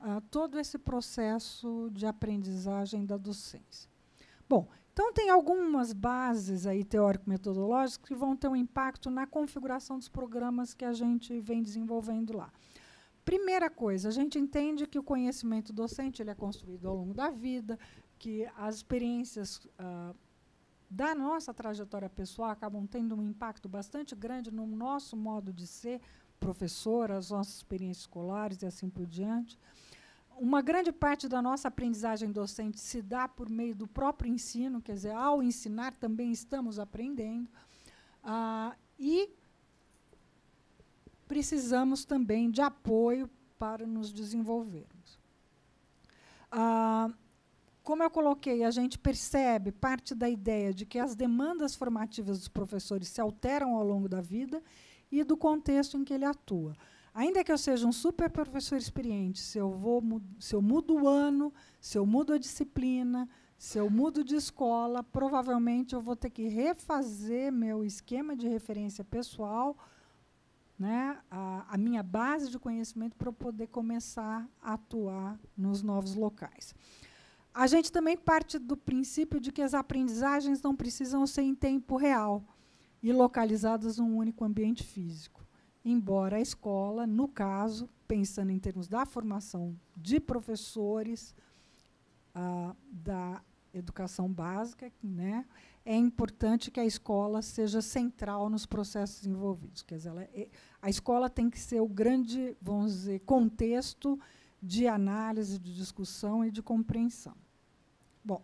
ah, todo esse processo de aprendizagem da docência. Bom, então tem algumas bases aí teórico-metodológicas que vão ter um impacto na configuração dos programas que a gente vem desenvolvendo lá. Primeira coisa, a gente entende que o conhecimento docente ele é construído ao longo da vida, que as experiências ah, da nossa trajetória pessoal acabam tendo um impacto bastante grande no nosso modo de ser professor, as nossas experiências escolares e assim por diante uma grande parte da nossa aprendizagem docente se dá por meio do próprio ensino, quer dizer, ao ensinar também estamos aprendendo. Ah, e precisamos também de apoio para nos desenvolvermos. Ah, como eu coloquei, a gente percebe parte da ideia de que as demandas formativas dos professores se alteram ao longo da vida e do contexto em que ele atua. Ainda que eu seja um super professor experiente, se eu, vou, se eu mudo o ano, se eu mudo a disciplina, se eu mudo de escola, provavelmente eu vou ter que refazer meu esquema de referência pessoal, né, a, a minha base de conhecimento para eu poder começar a atuar nos novos locais. A gente também parte do princípio de que as aprendizagens não precisam ser em tempo real e localizadas num único ambiente físico embora a escola, no caso, pensando em termos da formação de professores, ah, da educação básica, né, é importante que a escola seja central nos processos envolvidos. Quer dizer, ela, é, a escola tem que ser o grande, vamos dizer, contexto de análise, de discussão e de compreensão. Bom,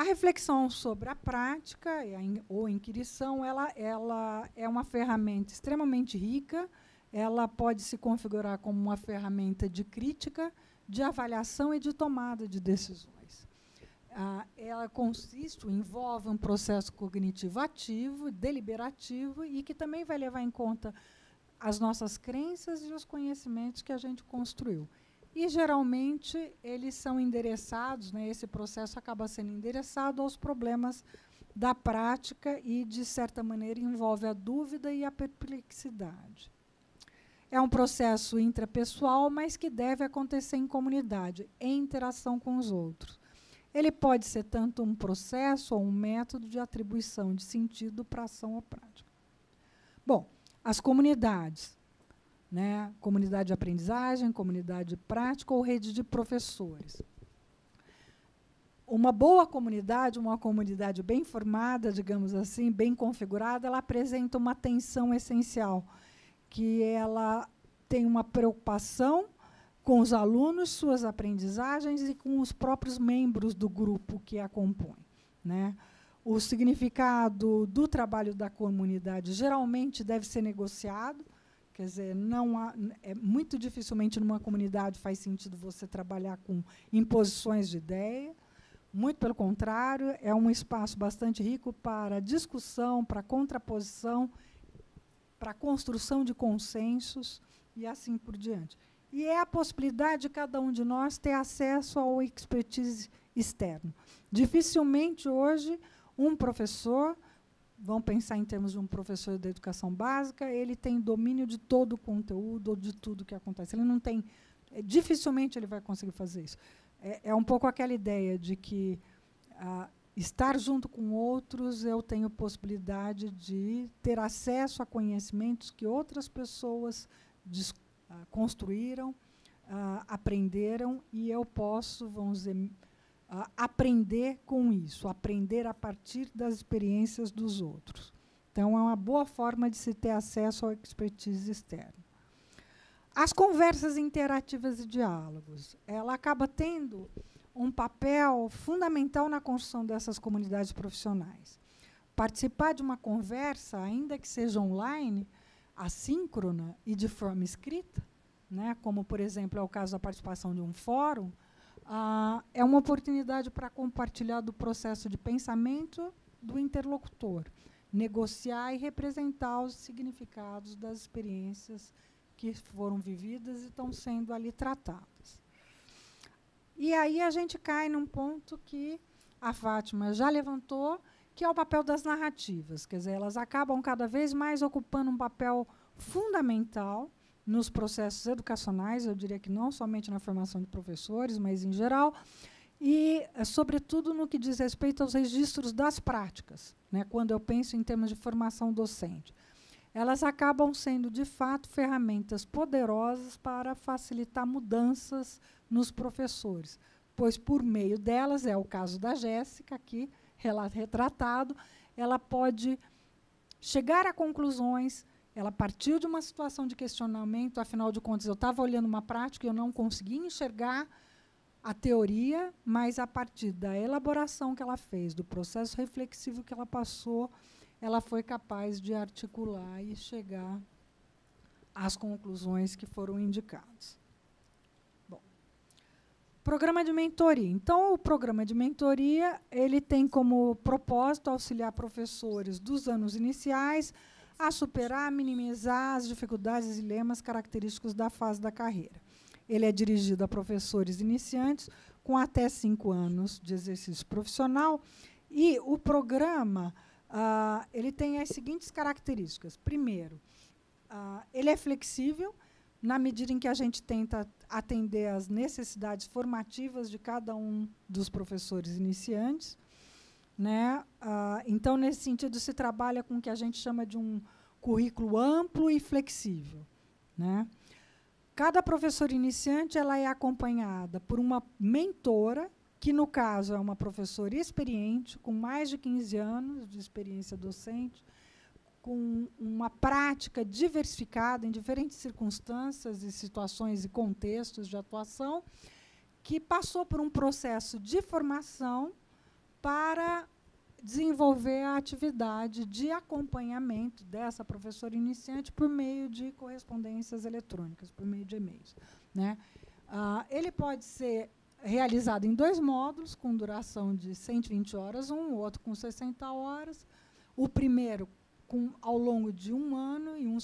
a reflexão sobre a prática e a in, ou inquirição, ela, ela é uma ferramenta extremamente rica, ela pode se configurar como uma ferramenta de crítica, de avaliação e de tomada de decisões. Ah, ela consiste, envolve um processo cognitivo ativo, deliberativo e que também vai levar em conta as nossas crenças e os conhecimentos que a gente construiu. E geralmente eles são endereçados, né, esse processo acaba sendo endereçado aos problemas da prática e, de certa maneira, envolve a dúvida e a perplexidade. É um processo intrapessoal, mas que deve acontecer em comunidade, em interação com os outros. Ele pode ser tanto um processo ou um método de atribuição de sentido para ação ou prática. Bom, as comunidades né? comunidade de aprendizagem, comunidade prática ou rede de professores. Uma boa comunidade, uma comunidade bem formada, digamos assim, bem configurada, ela apresenta uma tensão essencial, que ela tem uma preocupação com os alunos, suas aprendizagens e com os próprios membros do grupo que a compõe. Né? O significado do trabalho da comunidade geralmente deve ser negociado Quer dizer, não há, é muito dificilmente numa comunidade faz sentido você trabalhar com imposições de ideia. Muito pelo contrário, é um espaço bastante rico para discussão, para contraposição, para construção de consensos e assim por diante. E é a possibilidade de cada um de nós ter acesso ao expertise externo. Dificilmente hoje um professor vamos pensar em termos de um professor de educação básica, ele tem domínio de todo o conteúdo, de tudo que acontece. Ele não tem, é, dificilmente ele vai conseguir fazer isso. É, é um pouco aquela ideia de que ah, estar junto com outros, eu tenho possibilidade de ter acesso a conhecimentos que outras pessoas ah, construíram, ah, aprenderam, e eu posso, vamos dizer, uh, aprender com isso, aprender a partir das experiências dos outros. Então, é uma boa forma de se ter acesso à expertise externa. As conversas interativas e diálogos, ela acaba tendo um papel fundamental na construção dessas comunidades profissionais. Participar de uma conversa, ainda que seja online, assíncrona e de forma escrita, né, como, por exemplo, é o caso da participação de um fórum, ah, é uma oportunidade para compartilhar do processo de pensamento do interlocutor, negociar e representar os significados das experiências que foram vividas e estão sendo ali tratadas. E aí a gente cai num ponto que a Fátima já levantou, que é o papel das narrativas. Quer dizer, elas acabam cada vez mais ocupando um papel fundamental nos processos educacionais, eu diria que não somente na formação de professores, mas em geral, e, eh, sobretudo, no que diz respeito aos registros das práticas, né, quando eu penso em termos de formação docente. Elas acabam sendo, de fato, ferramentas poderosas para facilitar mudanças nos professores, pois, por meio delas, é o caso da Jéssica aqui, retratado, ela pode chegar a conclusões ela partiu de uma situação de questionamento, afinal de contas, eu estava olhando uma prática e eu não conseguia enxergar a teoria, mas a partir da elaboração que ela fez, do processo reflexivo que ela passou, ela foi capaz de articular e chegar às conclusões que foram indicadas. Bom, programa de mentoria. Então, o programa de mentoria ele tem como propósito auxiliar professores dos anos iniciais a superar, minimizar as dificuldades e lemas característicos da fase da carreira. Ele é dirigido a professores iniciantes com até cinco anos de exercício profissional e o programa ah, ele tem as seguintes características. Primeiro, ah, ele é flexível na medida em que a gente tenta atender às necessidades formativas de cada um dos professores iniciantes. Né? Ah, então, nesse sentido, se trabalha com o que a gente chama de um currículo amplo e flexível. Né? Cada professora iniciante ela é acompanhada por uma mentora, que no caso é uma professora experiente, com mais de 15 anos de experiência docente, com uma prática diversificada em diferentes circunstâncias e situações e contextos de atuação, que passou por um processo de formação para desenvolver a atividade de acompanhamento dessa professora iniciante por meio de correspondências eletrônicas, por meio de e-mails. Né? Ah, ele pode ser realizado em dois módulos, com duração de 120 horas um, o outro com 60 horas. O primeiro com, ao longo de um ano e um,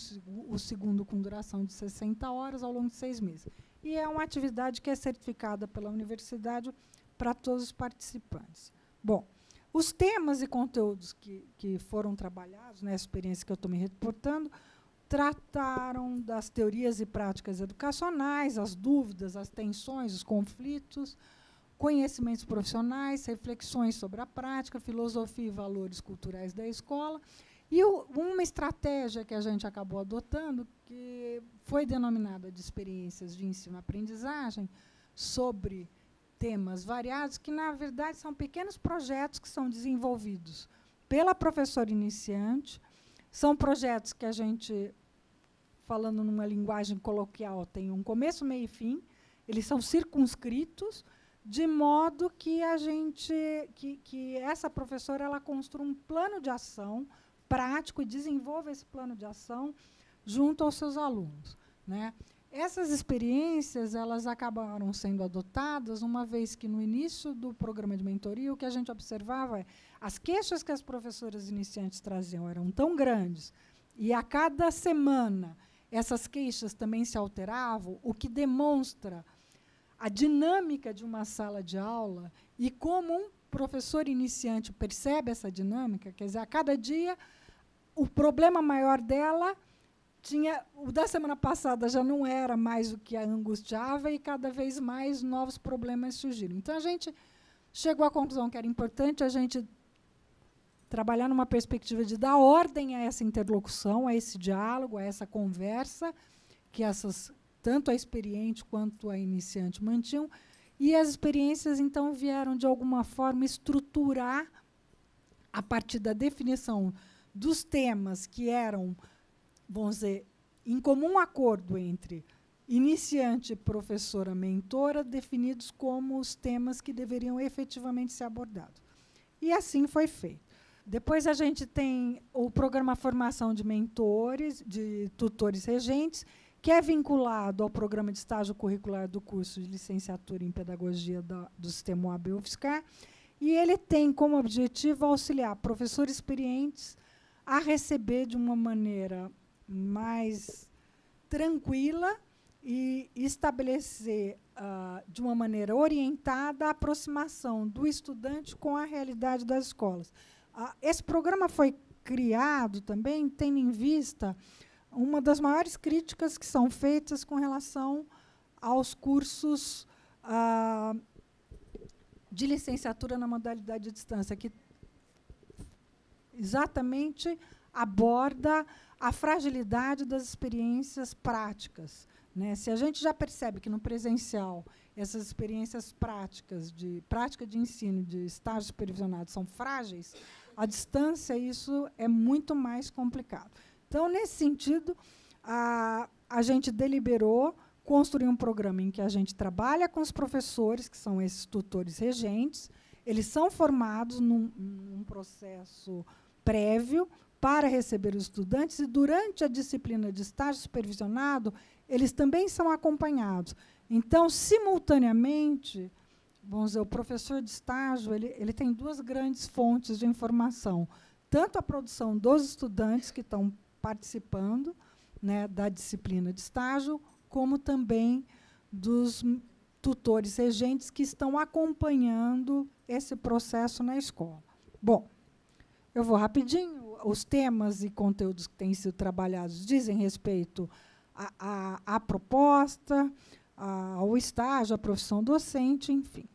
o segundo com duração de 60 horas ao longo de seis meses. E é uma atividade que é certificada pela universidade para todos os participantes. Bom, os temas e conteúdos que, que foram trabalhados, na né, experiência que eu estou me reportando, trataram das teorias e práticas educacionais, as dúvidas, as tensões, os conflitos, conhecimentos profissionais, reflexões sobre a prática, filosofia e valores culturais da escola. E o, uma estratégia que a gente acabou adotando, que foi denominada de experiências de ensino-aprendizagem, sobre temas variados, que na verdade são pequenos projetos que são desenvolvidos pela professora iniciante. São projetos que a gente, falando numa linguagem coloquial, tem um começo, meio e fim. Eles são circunscritos de modo que a gente, que, que essa professora, ela construa um plano de ação prático e desenvolva esse plano de ação junto aos seus alunos, né? Essas experiências elas acabaram sendo adotadas, uma vez que no início do programa de mentoria o que a gente observava é as queixas que as professoras iniciantes traziam eram tão grandes e a cada semana essas queixas também se alteravam, o que demonstra a dinâmica de uma sala de aula e como um professor iniciante percebe essa dinâmica, quer dizer, a cada dia o problema maior dela tinha o da semana passada já não era mais o que a angustiava e cada vez mais novos problemas surgiram. Então a gente chegou à conclusão que era importante a gente trabalhar numa perspectiva de dar ordem a essa interlocução, a esse diálogo, a essa conversa que essas tanto a experiente quanto a iniciante mantinham e as experiências então vieram de alguma forma estruturar a partir da definição dos temas que eram vamos dizer, em comum acordo entre iniciante, professora, mentora, definidos como os temas que deveriam efetivamente ser abordados. E assim foi feito. Depois a gente tem o programa Formação de Mentores, de Tutores Regentes, que é vinculado ao programa de estágio curricular do curso de licenciatura em Pedagogia do Sistema UAB UFSCar, e ele tem como objetivo auxiliar professores experientes a receber de uma maneira mais tranquila e estabelecer uh, de uma maneira orientada a aproximação do estudante com a realidade das escolas. Uh, esse programa foi criado também tendo em vista uma das maiores críticas que são feitas com relação aos cursos uh, de licenciatura na modalidade de distância, que exatamente aborda a fragilidade das experiências práticas. Né? Se a gente já percebe que no presencial essas experiências práticas, de prática de ensino, de estágio supervisionado, são frágeis, à distância isso é muito mais complicado. Então, nesse sentido, a, a gente deliberou construir um programa em que a gente trabalha com os professores, que são esses tutores regentes, eles são formados num, num processo prévio para receber os estudantes e durante a disciplina de estágio supervisionado, eles também são acompanhados. Então, simultaneamente, vamos dizer, o professor de estágio ele, ele tem duas grandes fontes de informação. Tanto a produção dos estudantes que estão participando né, da disciplina de estágio, como também dos tutores regentes que estão acompanhando esse processo na escola. Bom, eu vou rapidinho, os temas e conteúdos que têm sido trabalhados dizem respeito à, à, à proposta, à, ao estágio, à profissão docente, enfim.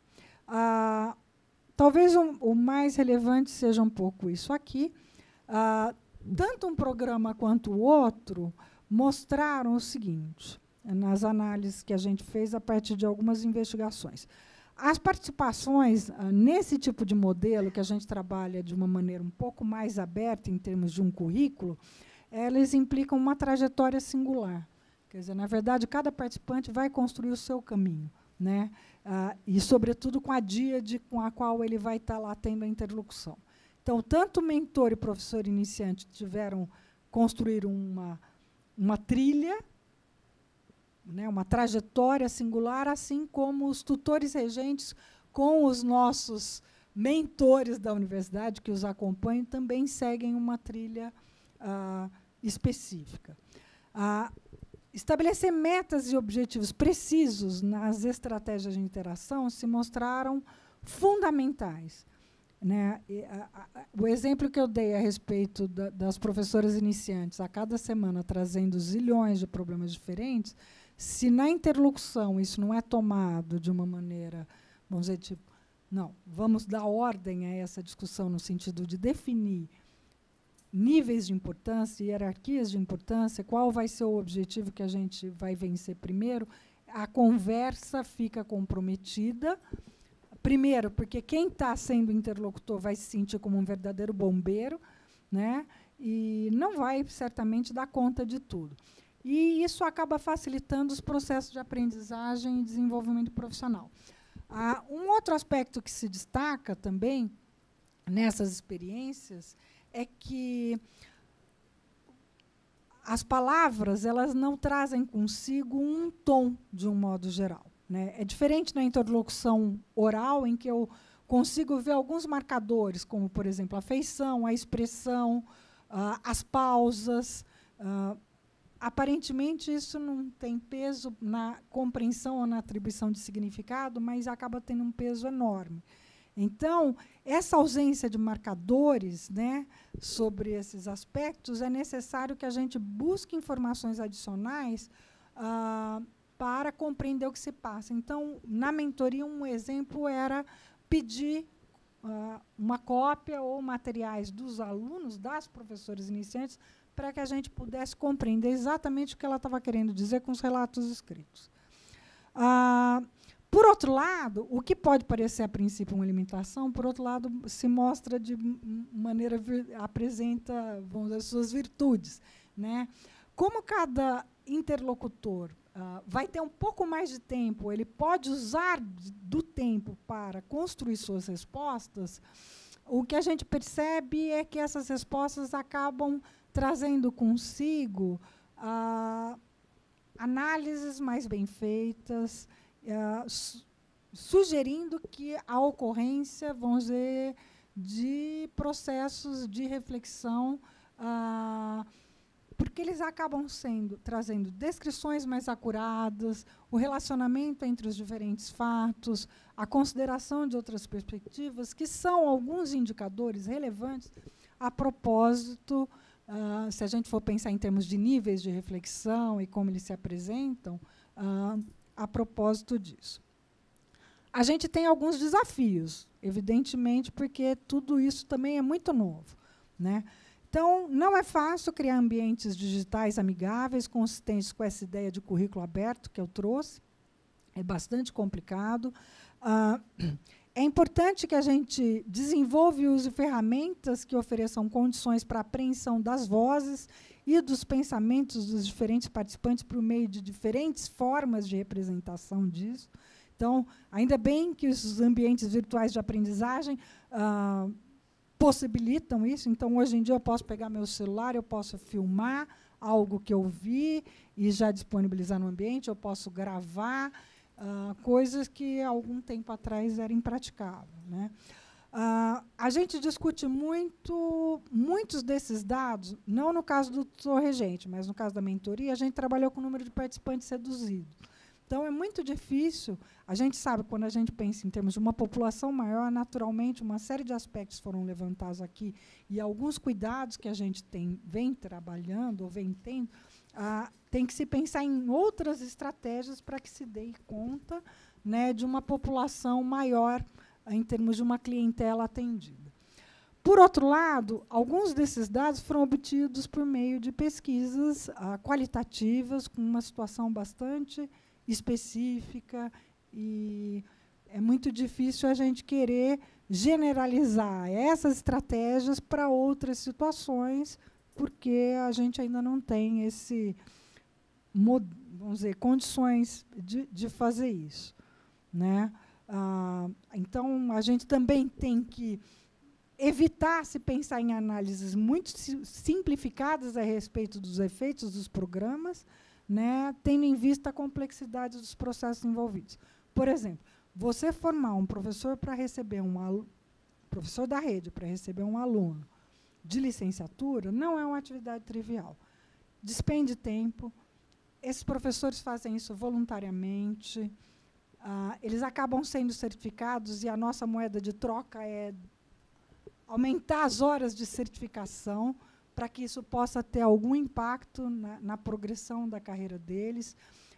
Ah, talvez um, o mais relevante seja um pouco isso aqui. Ah, tanto um programa quanto o outro mostraram o seguinte, nas análises que a gente fez a partir de algumas investigações as participações ah, nesse tipo de modelo, que a gente trabalha de uma maneira um pouco mais aberta em termos de um currículo, elas implicam uma trajetória singular. Quer dizer, na verdade, cada participante vai construir o seu caminho. Né? Ah, e, sobretudo, com a de com a qual ele vai estar lá tendo a interlocução. Então, tanto mentor e professor iniciante tiveram construir uma, uma trilha né, uma trajetória singular, assim como os tutores regentes com os nossos mentores da universidade que os acompanham também seguem uma trilha ah, específica. Ah, estabelecer metas e objetivos precisos nas estratégias de interação se mostraram fundamentais. Né? o exemplo que eu dei a respeito das professoras iniciantes, a cada semana trazendo zilhões de problemas diferentes, se na interlocução isso não é tomado de uma maneira, vamos dizer, tipo, não, vamos dar ordem a essa discussão no sentido de definir níveis de importância, hierarquias de importância, qual vai ser o objetivo que a gente vai vencer primeiro, a conversa fica comprometida. Primeiro, porque quem está sendo interlocutor vai se sentir como um verdadeiro bombeiro, né? E não vai certamente dar conta de tudo. E isso acaba facilitando os processos de aprendizagem e desenvolvimento profissional. Ah, um outro aspecto que se destaca também nessas experiências é que as palavras elas não trazem consigo um tom de um modo geral. Né? É diferente na interlocução oral, em que eu consigo ver alguns marcadores, como, por exemplo, a feição, a expressão, ah, as pausas. Ah, Aparentemente, isso não tem peso na compreensão ou na atribuição de significado, mas acaba tendo um peso enorme. Então, essa ausência de marcadores né, sobre esses aspectos, é necessário que a gente busque informações adicionais ah, para compreender o que se passa. Então, na mentoria, um exemplo era pedir ah, uma cópia ou materiais dos alunos, das professoras iniciantes, para que a gente pudesse compreender exatamente o que ela estava querendo dizer com os relatos escritos. Ah, por outro lado, o que pode parecer a princípio uma limitação, por outro lado, se mostra de maneira apresenta, vamos dizer, suas virtudes, né? Como cada interlocutor ah, vai ter um pouco mais de tempo, ele pode usar do tempo para construir suas respostas. O que a gente percebe é que essas respostas acabam trazendo consigo ah, análises mais bem feitas, ah, sugerindo que a ocorrência, vamos dizer, de processos de reflexão, ah, porque eles acabam sendo trazendo descrições mais acuradas, o relacionamento entre os diferentes fatos, a consideração de outras perspectivas, que são alguns indicadores relevantes a propósito Uh, se a gente for pensar em termos de níveis de reflexão e como eles se apresentam, uh, a propósito disso. A gente tem alguns desafios, evidentemente, porque tudo isso também é muito novo. Né? Então, não é fácil criar ambientes digitais amigáveis, consistentes com essa ideia de currículo aberto que eu trouxe. É bastante complicado. Uh, é importante que a gente desenvolva e use ferramentas que ofereçam condições para a apreensão das vozes e dos pensamentos dos diferentes participantes por meio de diferentes formas de representação disso. Então, ainda bem que os ambientes virtuais de aprendizagem ah, possibilitam isso. Então, hoje em dia, eu posso pegar meu celular, eu posso filmar algo que eu vi e já disponibilizar no ambiente, eu posso gravar uh, coisas que algum tempo atrás era impraticável. Né? Uh, a gente discute muito, muitos desses dados, não no caso do Torregente, mas no caso da mentoria, a gente trabalhou com o número de participantes seduzidos. Então, é muito difícil. A gente sabe, quando a gente pensa em termos de uma população maior, naturalmente, uma série de aspectos foram levantados aqui e alguns cuidados que a gente tem, vem trabalhando ou vem tendo ah, tem que se pensar em outras estratégias para que se dê conta né, de uma população maior ah, em termos de uma clientela atendida. Por outro lado, alguns desses dados foram obtidos por meio de pesquisas ah, qualitativas com uma situação bastante específica e é muito difícil a gente querer generalizar essas estratégias para outras situações, porque a gente ainda não tem esse vamos dizer condições de, de fazer isso, né? Ah, então a gente também tem que evitar se pensar em análises muito simplificadas a respeito dos efeitos dos programas, né, tendo em vista a complexidade dos processos envolvidos. Por exemplo, você formar um professor para receber um aluno, professor da rede para receber um aluno, de licenciatura não é uma atividade trivial. Despende tempo, esses professores fazem isso voluntariamente, ah, eles acabam sendo certificados e a nossa moeda de troca é aumentar as horas de certificação para que isso possa ter algum impacto na, na progressão da carreira deles.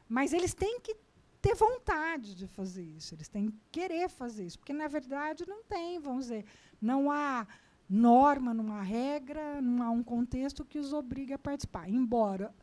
Mas eles têm que ter vontade de fazer isso, eles têm que querer fazer isso, porque na verdade não tem, vamos dizer, não há norma, numa regra, num, há um contexto que os obrigue a participar. Embora,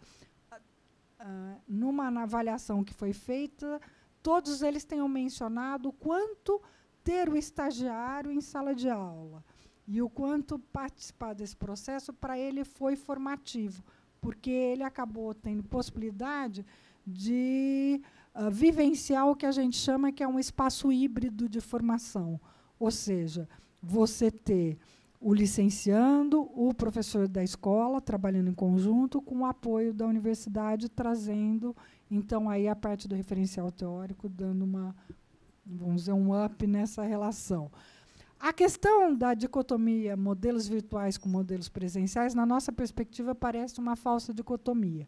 uh, numa avaliação que foi feita, todos eles tenham mencionado o quanto ter o estagiário em sala de aula e o quanto participar desse processo para ele foi formativo, porque ele acabou tendo possibilidade de uh, vivenciar o que a gente chama que é um espaço híbrido de formação, ou seja, você ter o licenciando, o professor da escola trabalhando em conjunto com o apoio da universidade trazendo então aí a parte do referencial teórico dando uma vamos dizer um up nessa relação. A questão da dicotomia modelos virtuais com modelos presenciais na nossa perspectiva parece uma falsa dicotomia.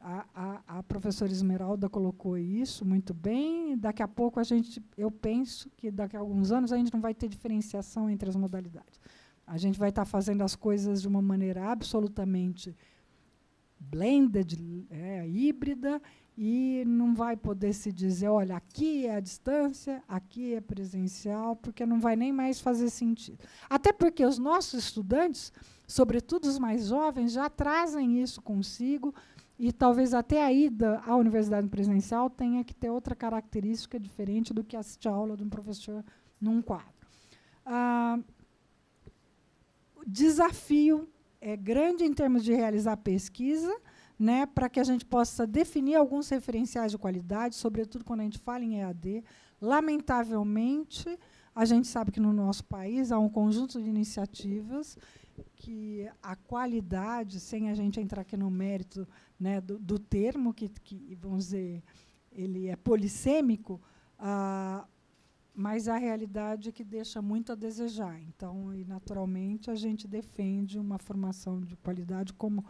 A, a, a professora Esmeralda colocou isso muito bem. Daqui a pouco a gente, eu penso que daqui a alguns anos a gente não vai ter diferenciação entre as modalidades. A gente vai estar tá fazendo as coisas de uma maneira absolutamente blended, é, híbrida, e não vai poder se dizer, olha, aqui é a distância, aqui é presencial, porque não vai nem mais fazer sentido. Até porque os nossos estudantes, sobretudo os mais jovens, já trazem isso consigo e talvez até a ida à universidade presencial tenha que ter outra característica diferente do que assistir a aula de um professor num quadro. Ah, desafio é grande em termos de realizar pesquisa, né, para que a gente possa definir alguns referenciais de qualidade, sobretudo quando a gente fala em EAD. Lamentavelmente, a gente sabe que no nosso país há um conjunto de iniciativas que a qualidade, sem a gente entrar aqui no mérito né, do, do termo, que, que, vamos dizer, ele é polissêmico, ah, mas a realidade é que deixa muito a desejar. Então, e naturalmente, a gente defende uma formação de qualidade, como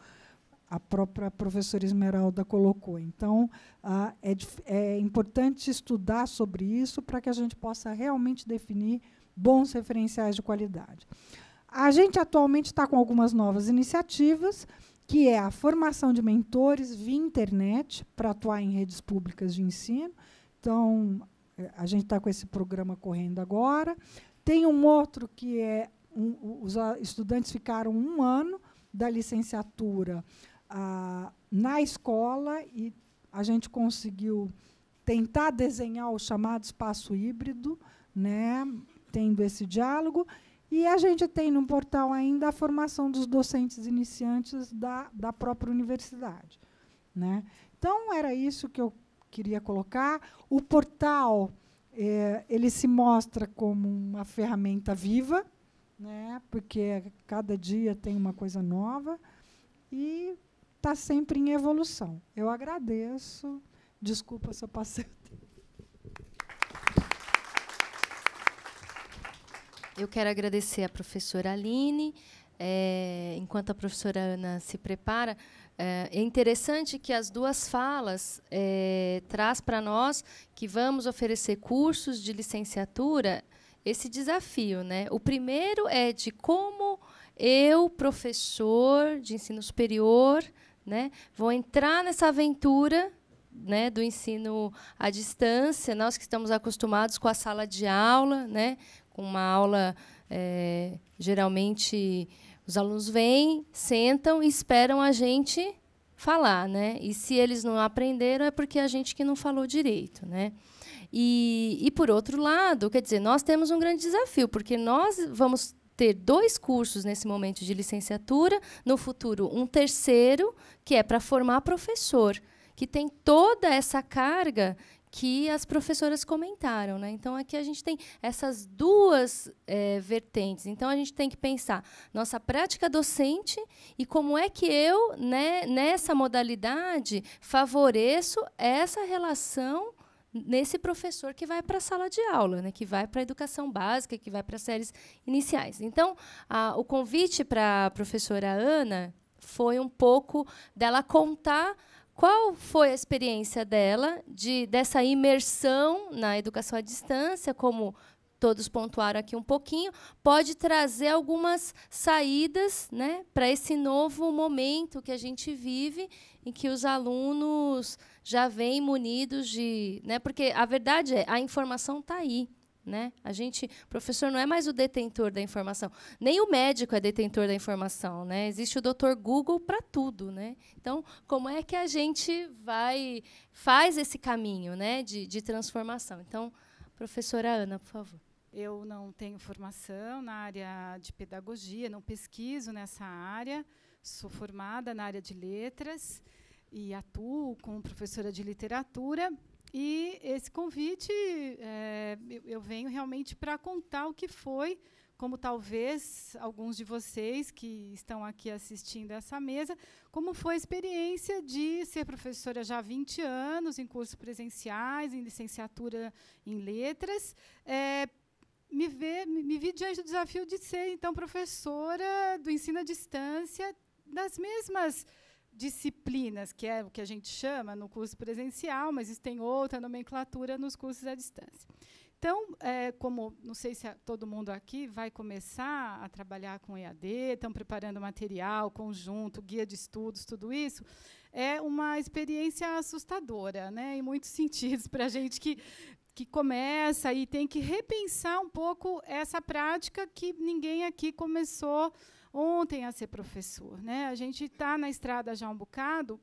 a própria professora Esmeralda colocou. Então, ah, é, é importante estudar sobre isso para que a gente possa realmente definir bons referenciais de qualidade. A gente atualmente está com algumas novas iniciativas, que é a formação de mentores via internet para atuar em redes públicas de ensino. Então, a gente está com esse programa correndo agora. Tem um outro que é um, os ah, estudantes ficaram um ano da licenciatura ah, na escola e a gente conseguiu tentar desenhar o chamado espaço híbrido, né, tendo esse diálogo. E a gente tem no portal ainda a formação dos docentes iniciantes da, da própria universidade. Né? Então, era isso que eu queria colocar. O portal é, ele se mostra como uma ferramenta viva, né? Porque cada dia tem uma coisa nova e está sempre em evolução. Eu agradeço. Desculpa se eu passei. Eu quero agradecer à professora Aline. É, enquanto a professora Ana se prepara, é, é interessante que as duas falas é, traz para nós que vamos oferecer cursos de licenciatura esse desafio, né? O primeiro é de como eu, professor de ensino superior, né, vou entrar nessa aventura né, do ensino à distância, nós que estamos acostumados com a sala de aula, né, com uma aula é, geralmente os alunos vêm, sentam e esperam a gente falar, né? E se eles não aprenderam é porque a gente que não falou direito, né? E, e por outro lado, quer dizer, nós temos um grande desafio porque nós vamos ter dois cursos nesse momento de licenciatura, no futuro um terceiro que é para formar professor, que tem toda essa carga que as professoras comentaram. Né? Então, aqui a gente tem essas duas é, vertentes. Então, a gente tem que pensar nossa prática docente e como é que eu, né, nessa modalidade, favoreço essa relação nesse professor que vai para a sala de aula, né, que vai para a educação básica, que vai para as séries iniciais. Então, a, o convite para a professora Ana foi um pouco dela contar qual foi a experiência dela de dessa imersão na educação à distância, como todos pontuaram aqui um pouquinho, pode trazer algumas saídas né, para esse novo momento que a gente vive, em que os alunos já vêm munidos de. Né, porque a verdade é, a informação está aí. Né? A gente, o professor não é mais o detentor da informação, nem o médico é detentor da informação, né? Existe o doutor Google para tudo, né? Então, como é que a gente vai faz esse caminho, né, de, de transformação? Então, professora Ana, por favor. Eu não tenho formação na área de pedagogia, não pesquiso nessa área. Sou formada na área de letras e atuo como professora de literatura, e esse convite, é, eu, eu venho realmente para contar o que foi, como talvez alguns de vocês que estão aqui assistindo essa mesa, como foi a experiência de ser professora já há 20 anos, em cursos presenciais, em licenciatura em letras, é, me, ver, me vi diante do desafio de ser, então, professora do ensino à distância, das mesmas disciplinas, que é o que a gente chama no curso presencial, mas isso tem outra nomenclatura nos cursos à distância. Então, é, como não sei se a, todo mundo aqui vai começar a trabalhar com EAD, estão preparando material, conjunto, guia de estudos, tudo isso, é uma experiência assustadora, né, em muitos sentidos, para a gente que, que começa e tem que repensar um pouco essa prática que ninguém aqui começou a ontem a ser professor. Né? A gente está na estrada já um bocado,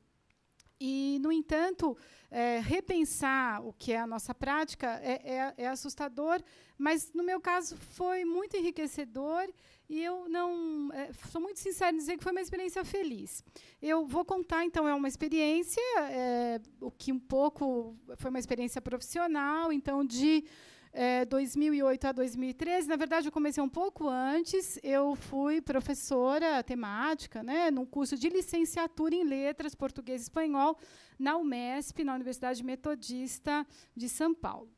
e, no entanto, é, repensar o que é a nossa prática é, é, é, assustador, mas, no meu caso, foi muito enriquecedor e eu não. É, sou muito sincera em dizer que foi uma experiência feliz. Eu vou contar, então, é uma experiência, é, o que um pouco foi uma experiência profissional, então, de é, 2008 a 2013. Na verdade, eu comecei um pouco antes. Eu fui professora temática, né, num curso de licenciatura em letras português e espanhol na UMESP, na Universidade Metodista de São Paulo.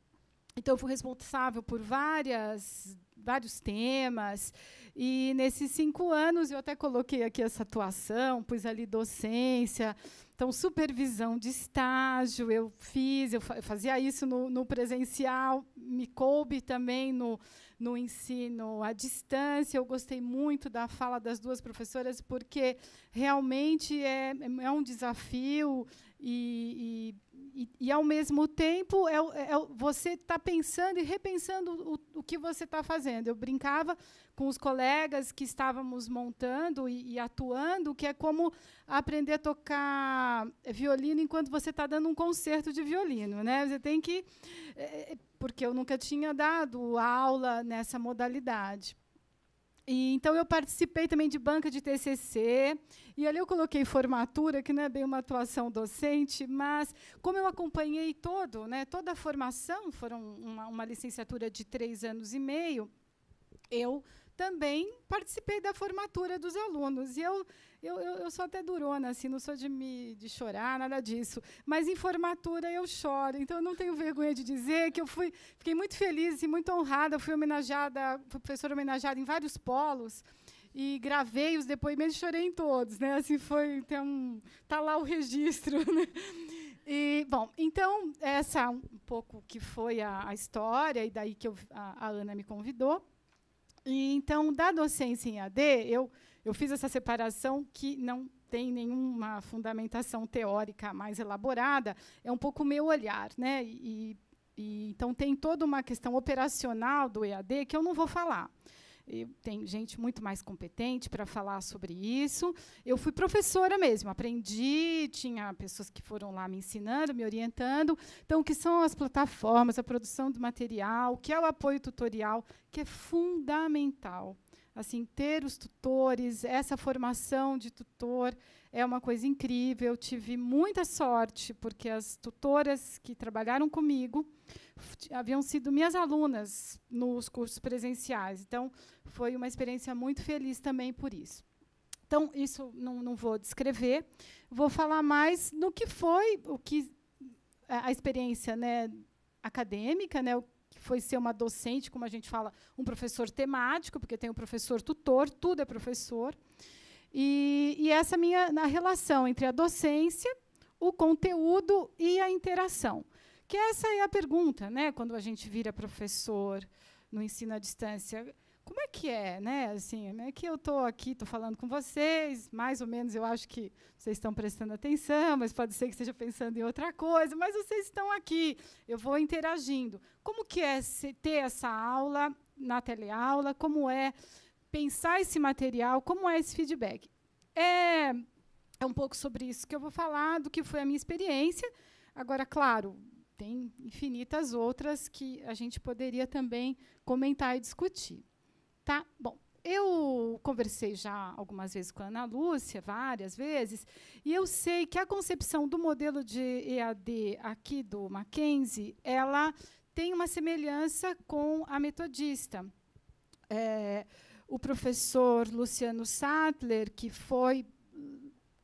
Então, fui responsável por várias vários temas. E nesses cinco anos eu até coloquei aqui essa atuação, pus ali docência, então, supervisão de estágio eu fiz, eu fazia isso no, no presencial, me coube também no, no ensino à distância. Eu gostei muito da fala das duas professoras, porque realmente é, é um desafio e, e e, e, ao mesmo tempo, é, é, você está pensando e repensando o, o que você está fazendo. Eu brincava com os colegas que estávamos montando e, e atuando, que é como aprender a tocar violino enquanto você está dando um concerto de violino. Né? Você tem que. É, é porque eu nunca tinha dado aula nessa modalidade. E, então, eu participei também de banca de TCC, e ali eu coloquei formatura, que não é bem uma atuação docente, mas como eu acompanhei todo, né, toda a formação, foram uma, uma licenciatura de três anos e meio, eu também participei da formatura dos alunos. E eu, eu, eu sou até durona, assim, não sou de me de chorar, nada disso. Mas em formatura eu choro, então eu não tenho vergonha de dizer que eu fui, fiquei muito feliz e muito honrada, fui homenageada, fui professora homenageada em vários polos e gravei os depoimentos, chorei em todos, né? Assim foi, então tá lá o registro, né? E, bom, então, essa é um pouco que foi a, a história, e daí que eu, a, a Ana me convidou. E, então, da docência em AD, eu, eu fiz essa separação que não tem nenhuma fundamentação teórica mais elaborada, é um pouco o meu olhar. Né? E, e, então, tem toda uma questão operacional do EAD que eu não vou falar. E tem gente muito mais competente para falar sobre isso. Eu fui professora mesmo, aprendi, tinha pessoas que foram lá me ensinando, me orientando. Então, o que são as plataformas, a produção do material, o que é o apoio tutorial, que é fundamental Assim, ter os tutores, essa formação de tutor é uma coisa incrível. Eu tive muita sorte, porque as tutoras que trabalharam comigo haviam sido minhas alunas nos cursos presenciais. Então, foi uma experiência muito feliz também por isso. Então, isso não, não vou descrever. Vou falar mais no que foi o que a, a experiência né, acadêmica, né, foi ser uma docente, como a gente fala, um professor temático, porque tem o um professor tutor, tudo é professor. E, e essa é minha na relação entre a docência, o conteúdo e a interação. Que essa é a pergunta, né? Quando a gente vira professor no ensino à distância, como é que é, né? Assim, é que eu estou aqui, estou falando com vocês, mais ou menos eu acho que vocês estão prestando atenção, mas pode ser que esteja pensando em outra coisa, mas vocês estão aqui, eu vou interagindo. Como que é ter essa aula na teleaula? Como é pensar esse material? Como é esse feedback? É, é um pouco sobre isso que eu vou falar, do que foi a minha experiência. Agora, claro, tem infinitas outras que a gente poderia também comentar e discutir. Tá? Bom, eu conversei já algumas vezes com a Ana Lúcia, várias vezes, e eu sei que a concepção do modelo de EAD aqui do Mackenzie, ela tem uma semelhança com a metodista. É, o professor Luciano Sattler, que foi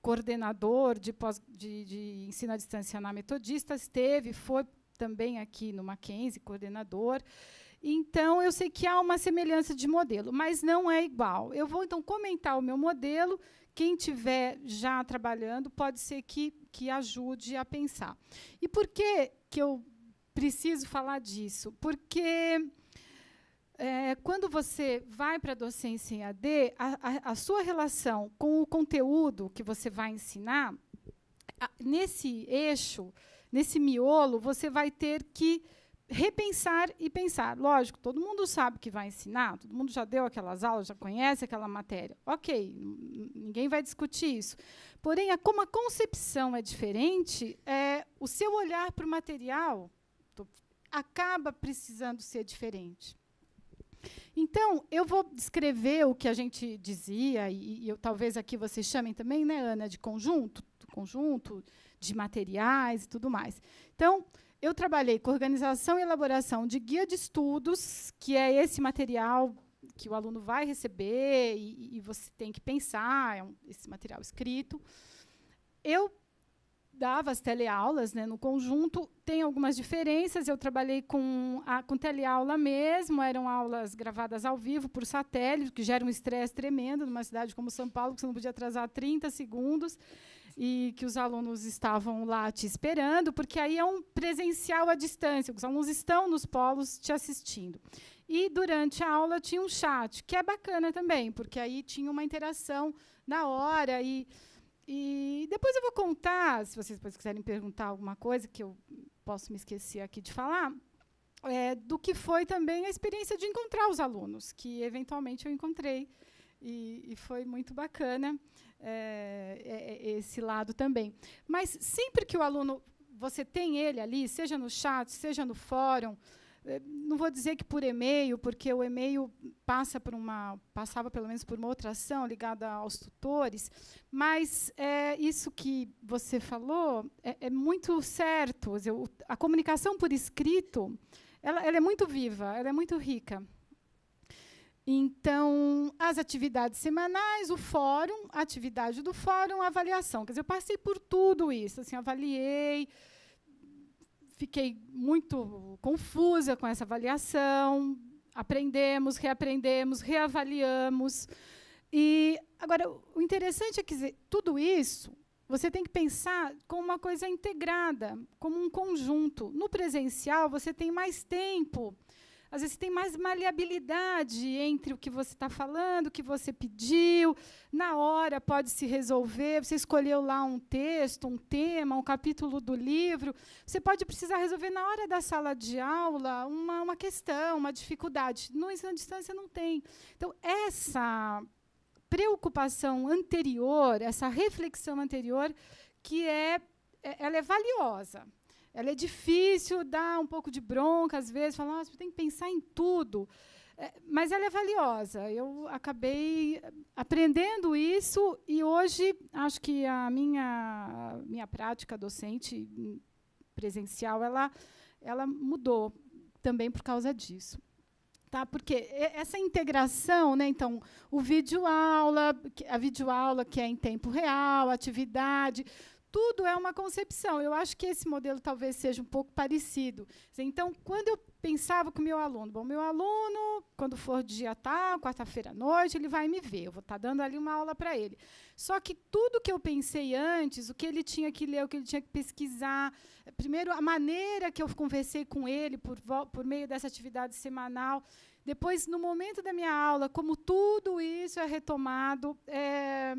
coordenador de, pós, de, de ensino à distância na metodista, esteve, foi também aqui no Mackenzie, coordenador. Então, eu sei que há uma semelhança de modelo, mas não é igual. Eu vou, então, comentar o meu modelo. Quem tiver já trabalhando pode ser que, que ajude a pensar. E por que, que eu preciso falar disso? Porque é, quando você vai para a docência em AD, a, a, a sua relação com o conteúdo que você vai ensinar, a, nesse eixo, nesse miolo, você vai ter que repensar e pensar. Lógico, todo mundo sabe que vai ensinar, todo mundo já deu aquelas aulas, já conhece aquela matéria. Ok, ninguém vai discutir isso. Porém, a, como a concepção é diferente, é, o seu olhar para o material tô, acaba precisando ser diferente. Então, eu vou descrever o que a gente dizia, e, e eu, talvez aqui vocês chamem também, né, Ana, de conjunto, conjunto de materiais e tudo mais. Então, eu trabalhei com organização e elaboração de guia de estudos, que é esse material que o aluno vai receber e, e você tem que pensar, é um, esse material escrito. Eu dava as teleaulas né, no conjunto, tem algumas diferenças. Eu trabalhei com, a, com teleaula mesmo, eram aulas gravadas ao vivo por satélite, que gera um estresse tremendo numa cidade como São Paulo, que você não podia atrasar 30 segundos e que os alunos estavam lá te esperando, porque aí é um presencial à distância, os alunos estão nos polos te assistindo. E durante a aula tinha um chat, que é bacana também, porque aí tinha uma interação na hora e e depois eu vou contar, se vocês depois quiserem perguntar alguma coisa que eu posso me esquecer aqui de falar, é, do que foi também a experiência de encontrar os alunos, que eventualmente eu encontrei. E, e foi muito bacana. É, é, é, esse lado também. Mas sempre que o aluno, você tem ele ali, seja no chat, seja no fórum, é, não vou dizer que por e-mail, porque o e-mail passa por uma, passava pelo menos por uma outra ação ligada aos tutores, mas é, isso que você falou é, é muito certo. A comunicação por escrito, ela, ela é muito viva, ela é muito rica. Então, as atividades semanais, o fórum, atividade do fórum, avaliação. Quer dizer, eu passei por tudo isso, assim, avaliei, fiquei muito confusa com essa avaliação, aprendemos, reaprendemos, reavaliamos. E agora o interessante é que tudo isso você tem que pensar como uma coisa integrada, como um conjunto. No presencial, você tem mais tempo às vezes tem mais maleabilidade entre o que você está falando, o que você pediu. Na hora pode se resolver. Você escolheu lá um texto, um tema, um capítulo do livro. Você pode precisar resolver na hora da sala de aula uma, uma questão, uma dificuldade. No à distância não tem. Então, essa preocupação anterior, essa reflexão anterior, que é, é ela é valiosa ela é difícil, dá um pouco de bronca às vezes, fala, nossa, tem que pensar em tudo. É, mas ela é valiosa. Eu acabei eh, aprendendo isso e hoje acho que a minha, minha prática docente presencial ela, ela mudou também por causa disso tá? Porque essa integração, né? Então, o vídeo aula, a videoaula que é em tempo real, atividade, tudo é uma concepção. Eu acho que esse modelo talvez seja um pouco parecido. Então, quando eu pensava com o meu aluno, bom, meu aluno, quando for dia tal, quarta-feira à noite, ele vai me ver, eu vou estar tá dando ali uma aula para ele. Só que tudo que eu pensei antes, o que ele tinha que ler, o que ele tinha que pesquisar, primeiro a maneira que eu conversei com ele por, por meio dessa atividade semanal, depois, no momento da minha aula, como tudo isso é retomado, é,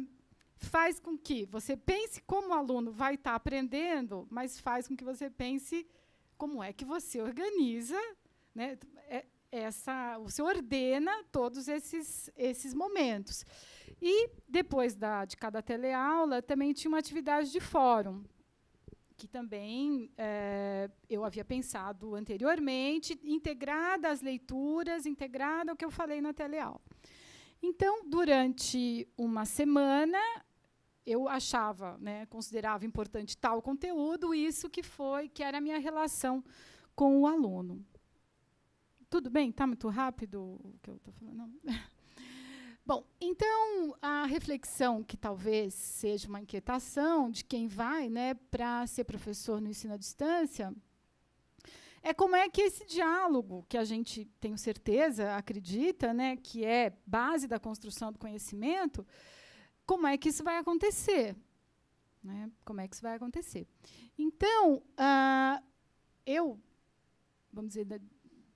faz com que você pense como o aluno vai estar tá aprendendo, mas faz com que você pense como é que você organiza, né, é, essa, você ordena todos esses, esses momentos. E depois da, de cada teleaula, também tinha uma atividade de fórum, que também é, eu havia pensado anteriormente, integrada às leituras, integrada ao que eu falei na teleaula. Então, durante uma semana, eu achava, né, considerava importante tal conteúdo, isso que foi, que era a minha relação com o aluno. Tudo bem? Está muito rápido o que eu estou falando? Bom, então a reflexão que talvez seja uma inquietação de quem vai né, para ser professor no ensino à distância é como é que esse diálogo, que a gente, tenho certeza, acredita, né, que é base da construção do conhecimento, como é que isso vai acontecer? Né? Como é que isso vai acontecer? Então, ah, eu, vamos dizer,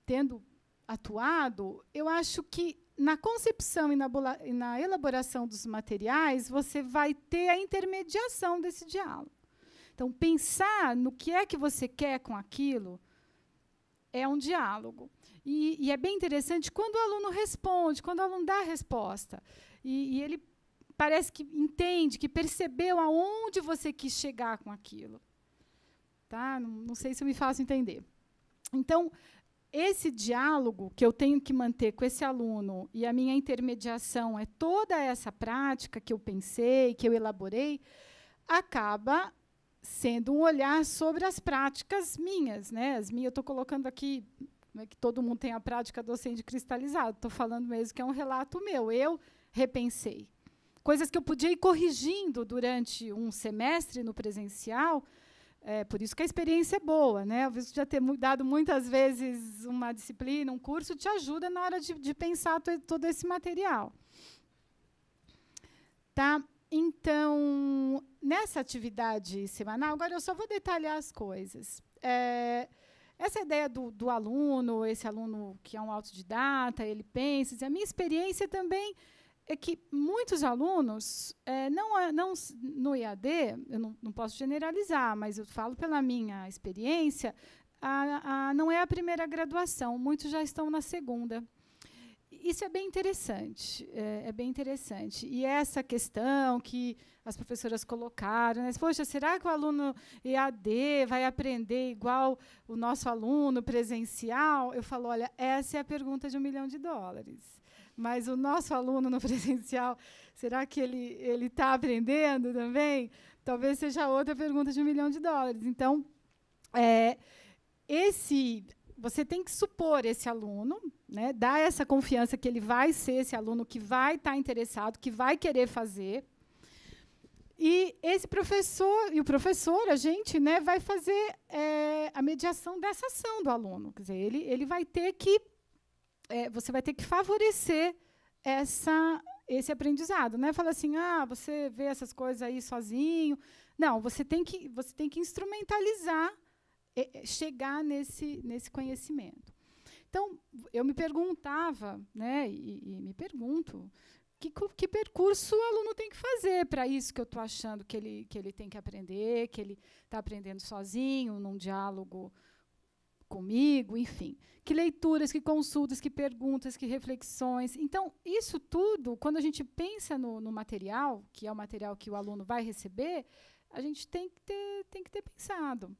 tendo atuado, eu acho que na concepção e na, e na, elaboração dos materiais, você vai ter a intermediação desse diálogo. Então, pensar no que é que você quer com aquilo é um diálogo. E, e é bem interessante quando o aluno responde, quando o aluno dá a resposta. E, e ele parece que entende, que percebeu aonde você quis chegar com aquilo. Tá? Não, não sei se eu me faço entender. Então, esse diálogo que eu tenho que manter com esse aluno e a minha intermediação é toda essa prática que eu pensei, que eu elaborei, acaba sendo um olhar sobre as práticas minhas, né? As minhas, eu estou colocando aqui é que todo mundo tem a prática docente cristalizado. Estou falando mesmo que é um relato meu. Eu repensei, coisas que eu podia ir corrigindo durante um semestre no presencial. É, por isso que a experiência é boa, né? O visto de já ter dado muitas vezes uma disciplina, um curso, te ajuda na hora de, de pensar todo esse material. Tá? Então, nessa atividade semanal, agora eu só vou detalhar as coisas. É, essa ideia do, do, aluno, esse aluno que é um autodidata, ele pensa, a minha experiência também é que muitos alunos, é, não, é, não, no IAD, eu não, não, posso generalizar, mas eu falo pela minha experiência, a, a, não é a primeira graduação, muitos já estão na segunda. Isso é bem interessante, é, é bem interessante. E essa questão que as professoras colocaram, né? poxa, será que o aluno EAD vai aprender igual o nosso aluno presencial? Eu falo, olha, essa é a pergunta de um milhão de dólares. Mas o nosso aluno no presencial, será que ele ele está aprendendo também? Talvez seja outra pergunta de um milhão de dólares. Então, é, esse você tem que supor esse aluno, né, dar essa confiança que ele vai ser esse aluno que vai estar tá interessado, que vai querer fazer, e esse professor e o professor, a gente, né, vai fazer é, a mediação dessa ação do aluno. Quer dizer, ele, ele vai ter que é, você vai ter que favorecer essa esse aprendizado, né? Fala assim, ah, você vê essas coisas aí sozinho. Não, você tem que você tem que instrumentalizar, é, é chegar nesse nesse conhecimento. Então, eu me perguntava, né, e, e me pergunto, que, que percurso o aluno tem que fazer para isso que eu estou achando que ele, que ele tem que aprender, que ele está aprendendo sozinho, num diálogo comigo, enfim. Que leituras, que consultas, que perguntas, que reflexões. Então, isso tudo, quando a gente pensa no, no material, que é o material que o aluno vai receber, a gente tem que ter, tem que ter pensado.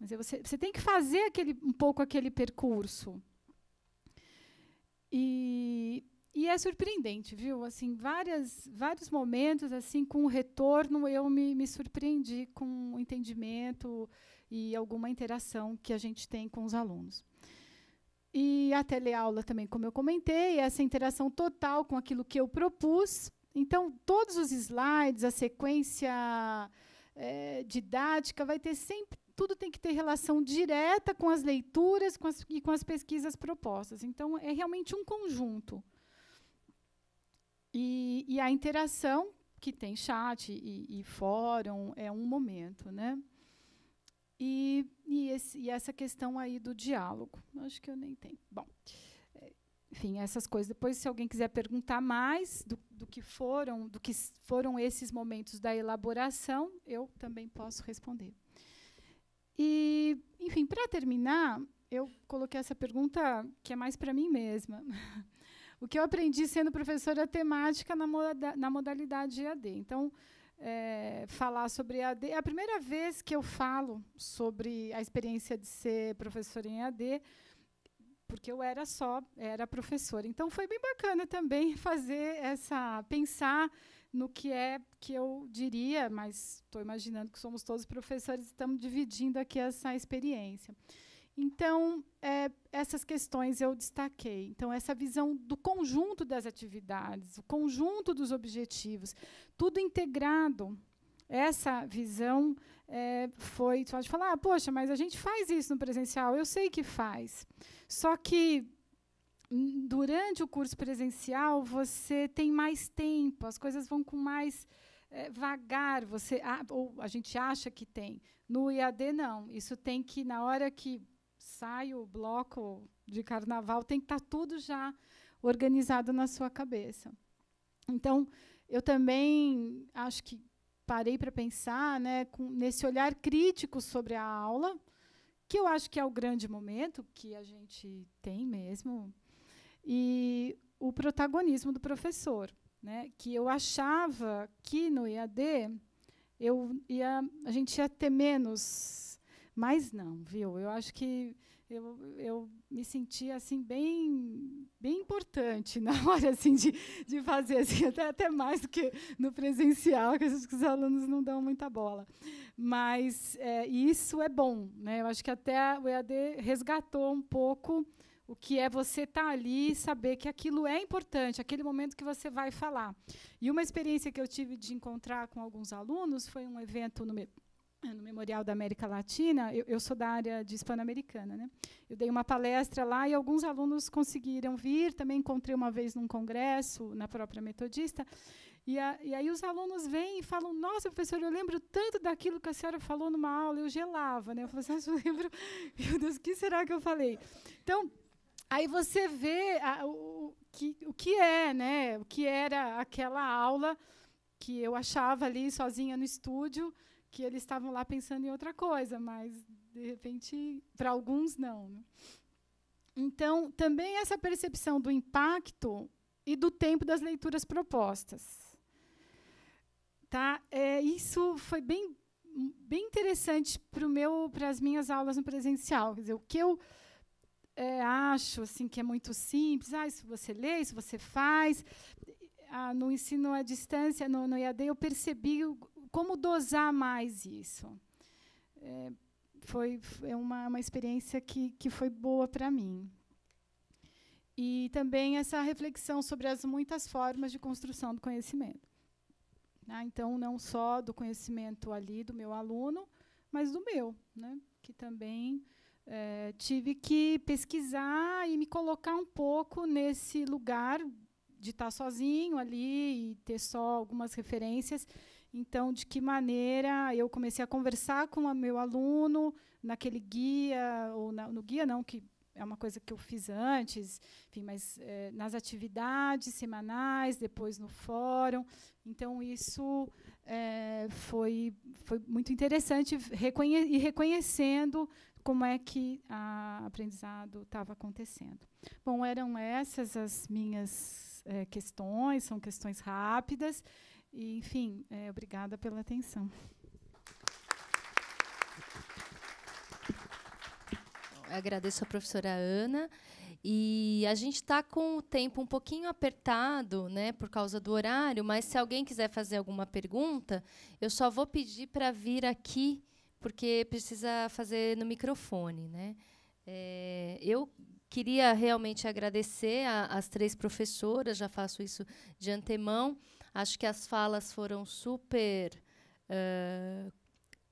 você, você tem que fazer aquele, um pouco aquele percurso. E e é surpreendente, viu? Assim, várias, vários momentos, assim, com o retorno, eu me, me surpreendi com o entendimento e alguma interação que a gente tem com os alunos. E a teleaula também, como eu comentei, essa interação total com aquilo que eu propus. Então, todos os slides, a sequência é, didática, vai ter sempre tudo tem que ter relação direta com as leituras com as, e com as pesquisas propostas. Então, é realmente um conjunto. E, e a interação, que tem chat e, e fórum, é um momento. Né? E, e, esse, e, essa questão aí do diálogo. Acho que eu nem tenho. Bom, é, enfim, essas coisas. Depois, se alguém quiser perguntar mais do, do que foram, do que foram esses momentos da elaboração, eu também posso responder. E, enfim, para terminar, eu coloquei essa pergunta que é mais para mim mesma. o que eu aprendi sendo professora é temática na, moda, na modalidade EAD. Então, é, falar sobre EAD. É a primeira vez que eu falo sobre a experiência de ser professora em EAD, porque eu era só, era professora. Então foi bem bacana também fazer essa pensar no que é que eu diria, mas estou imaginando que somos todos professores e estamos dividindo aqui essa experiência. Então, é, essas questões eu destaquei. Então, essa visão do conjunto das atividades, o conjunto dos objetivos, tudo integrado. Essa visão é, foi. Você pode falar, ah, poxa, mas a gente faz isso no presencial. Eu sei que faz. Só que hum, durante o curso presencial você tem mais tempo, as coisas vão com mais é, vagar, você ah, ou a gente acha que tem. No IAD não, isso tem que na hora que sai o bloco de carnaval, tem que estar tá tudo já organizado na sua cabeça. Então, eu também acho que parei para pensar né, com, nesse olhar crítico sobre a aula, que eu acho que é o grande momento que a gente tem mesmo, e o protagonismo do professor. Né, que eu achava que no IAD eu ia, a gente ia ter menos mas não, viu? Eu acho que eu, eu me senti assim bem bem importante na hora assim de, de fazer assim, até, até mais do que no presencial, que acho que os alunos não dão muita bola. Mas é, isso é bom, né? Eu acho que até o EAD resgatou um pouco o que é você estar tá ali e saber que aquilo é importante, aquele momento que você vai falar. E uma experiência que eu tive de encontrar com alguns alunos foi um evento no, no Memorial da América Latina, eu, eu sou da área de hispano-americana. Né? Eu dei uma palestra lá e alguns alunos conseguiram vir. Também encontrei uma vez num congresso, na própria Metodista. E, a, e aí os alunos vêm e falam: Nossa, professor, eu lembro tanto daquilo que a senhora falou numa aula. Eu gelava. Né? Eu falei assim: Eu lembro, meu Deus, o que será que eu falei? Então, aí você vê a, o, que, o que é, né? o que era aquela aula que eu achava ali sozinha no estúdio que eles estavam lá pensando em outra coisa, mas de repente para alguns não. Né? Então, também essa percepção do impacto e do tempo das leituras propostas. Tá? É, isso foi bem, bem interessante para as minhas aulas no presencial. Quer dizer, o que eu é, acho assim que é muito simples, ah, isso você lê, isso você faz. Ah, no ensino à distância, no, no IAD, eu percebi como dosar mais isso. É, foi é uma, uma experiência que, que foi boa para mim. E também essa reflexão sobre as muitas formas de construção do conhecimento. Ah, então, não só do conhecimento ali do meu aluno, mas do meu, né? que também é, tive que pesquisar e me colocar um pouco nesse lugar de estar sozinho ali e ter só algumas referências então, de que maneira eu comecei a conversar com o meu aluno naquele guia, ou na, no guia não, que é uma coisa que eu fiz antes, enfim, mas é, nas atividades semanais, depois no fórum. Então, isso é, foi, foi muito interessante reconhe e reconhecendo como é que o aprendizado estava acontecendo. Bom, eram essas as minhas é, questões, são questões rápidas. E, enfim, é, obrigada pela atenção. Eu agradeço a professora Ana. E a gente está com o tempo um pouquinho apertado, né, por causa do horário, mas se alguém quiser fazer alguma pergunta, eu só vou pedir para vir aqui, porque precisa fazer no microfone. Né? É, eu queria realmente agradecer às três professoras, já faço isso de antemão. Acho que as falas foram super uh,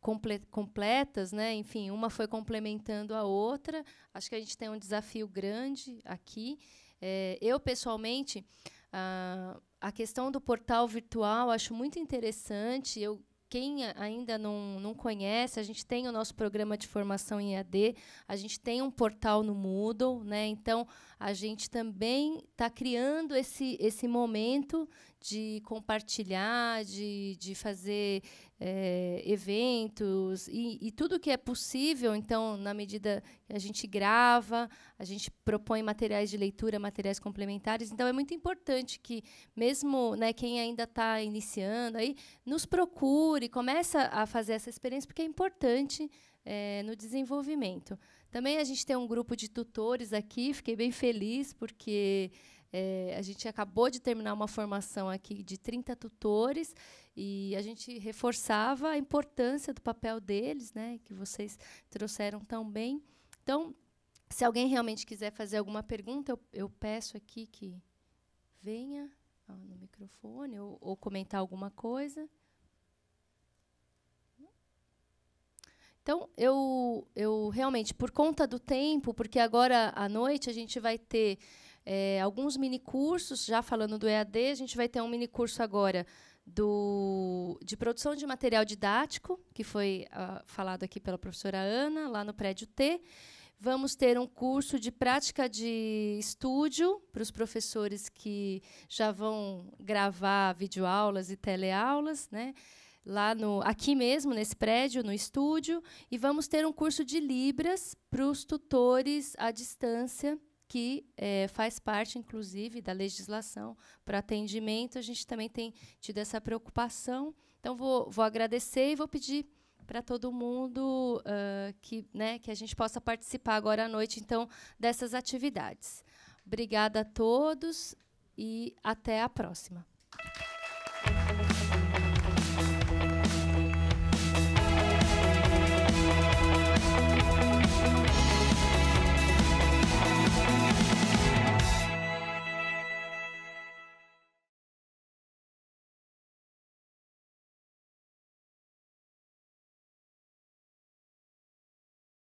comple completas, né? Enfim, uma foi complementando a outra. Acho que a gente tem um desafio grande aqui. É, eu pessoalmente uh, a questão do portal virtual acho muito interessante. Eu quem ainda não, não conhece, a gente tem o nosso programa de formação em EAD, a gente tem um portal no Moodle, né? Então a gente também está criando esse, esse momento de compartilhar, de, de fazer é, eventos e, e, tudo que é possível. Então, na medida que a gente grava, a gente propõe materiais de leitura, materiais complementares. Então, é muito importante que, mesmo né, quem ainda está iniciando, aí, nos procure, começa a fazer essa experiência, porque é importante é, no desenvolvimento. Também a gente tem um grupo de tutores aqui, fiquei bem feliz, porque é, a gente acabou de terminar uma formação aqui de 30 tutores e a gente reforçava a importância do papel deles, né, que vocês trouxeram tão bem. Então, se alguém realmente quiser fazer alguma pergunta, eu, eu peço aqui que venha no microfone ou, ou comentar alguma coisa. Então, eu, eu realmente, por conta do tempo, porque agora à noite a gente vai ter é, alguns minicursos, já falando do EAD, a gente vai ter um minicurso agora do, de produção de material didático, que foi uh, falado aqui pela professora Ana, lá no prédio T. Vamos ter um curso de prática de estúdio para os professores que já vão gravar videoaulas e teleaulas, né? lá no aqui mesmo nesse prédio no estúdio e vamos ter um curso de libras para os tutores à distância que é, faz parte, inclusive, da legislação para atendimento. A gente também tem tido essa preocupação. Então, vou, vou agradecer e vou pedir para todo mundo uh, que, né, que a gente possa participar agora à noite, então, dessas atividades. Obrigada a todos e até a próxima.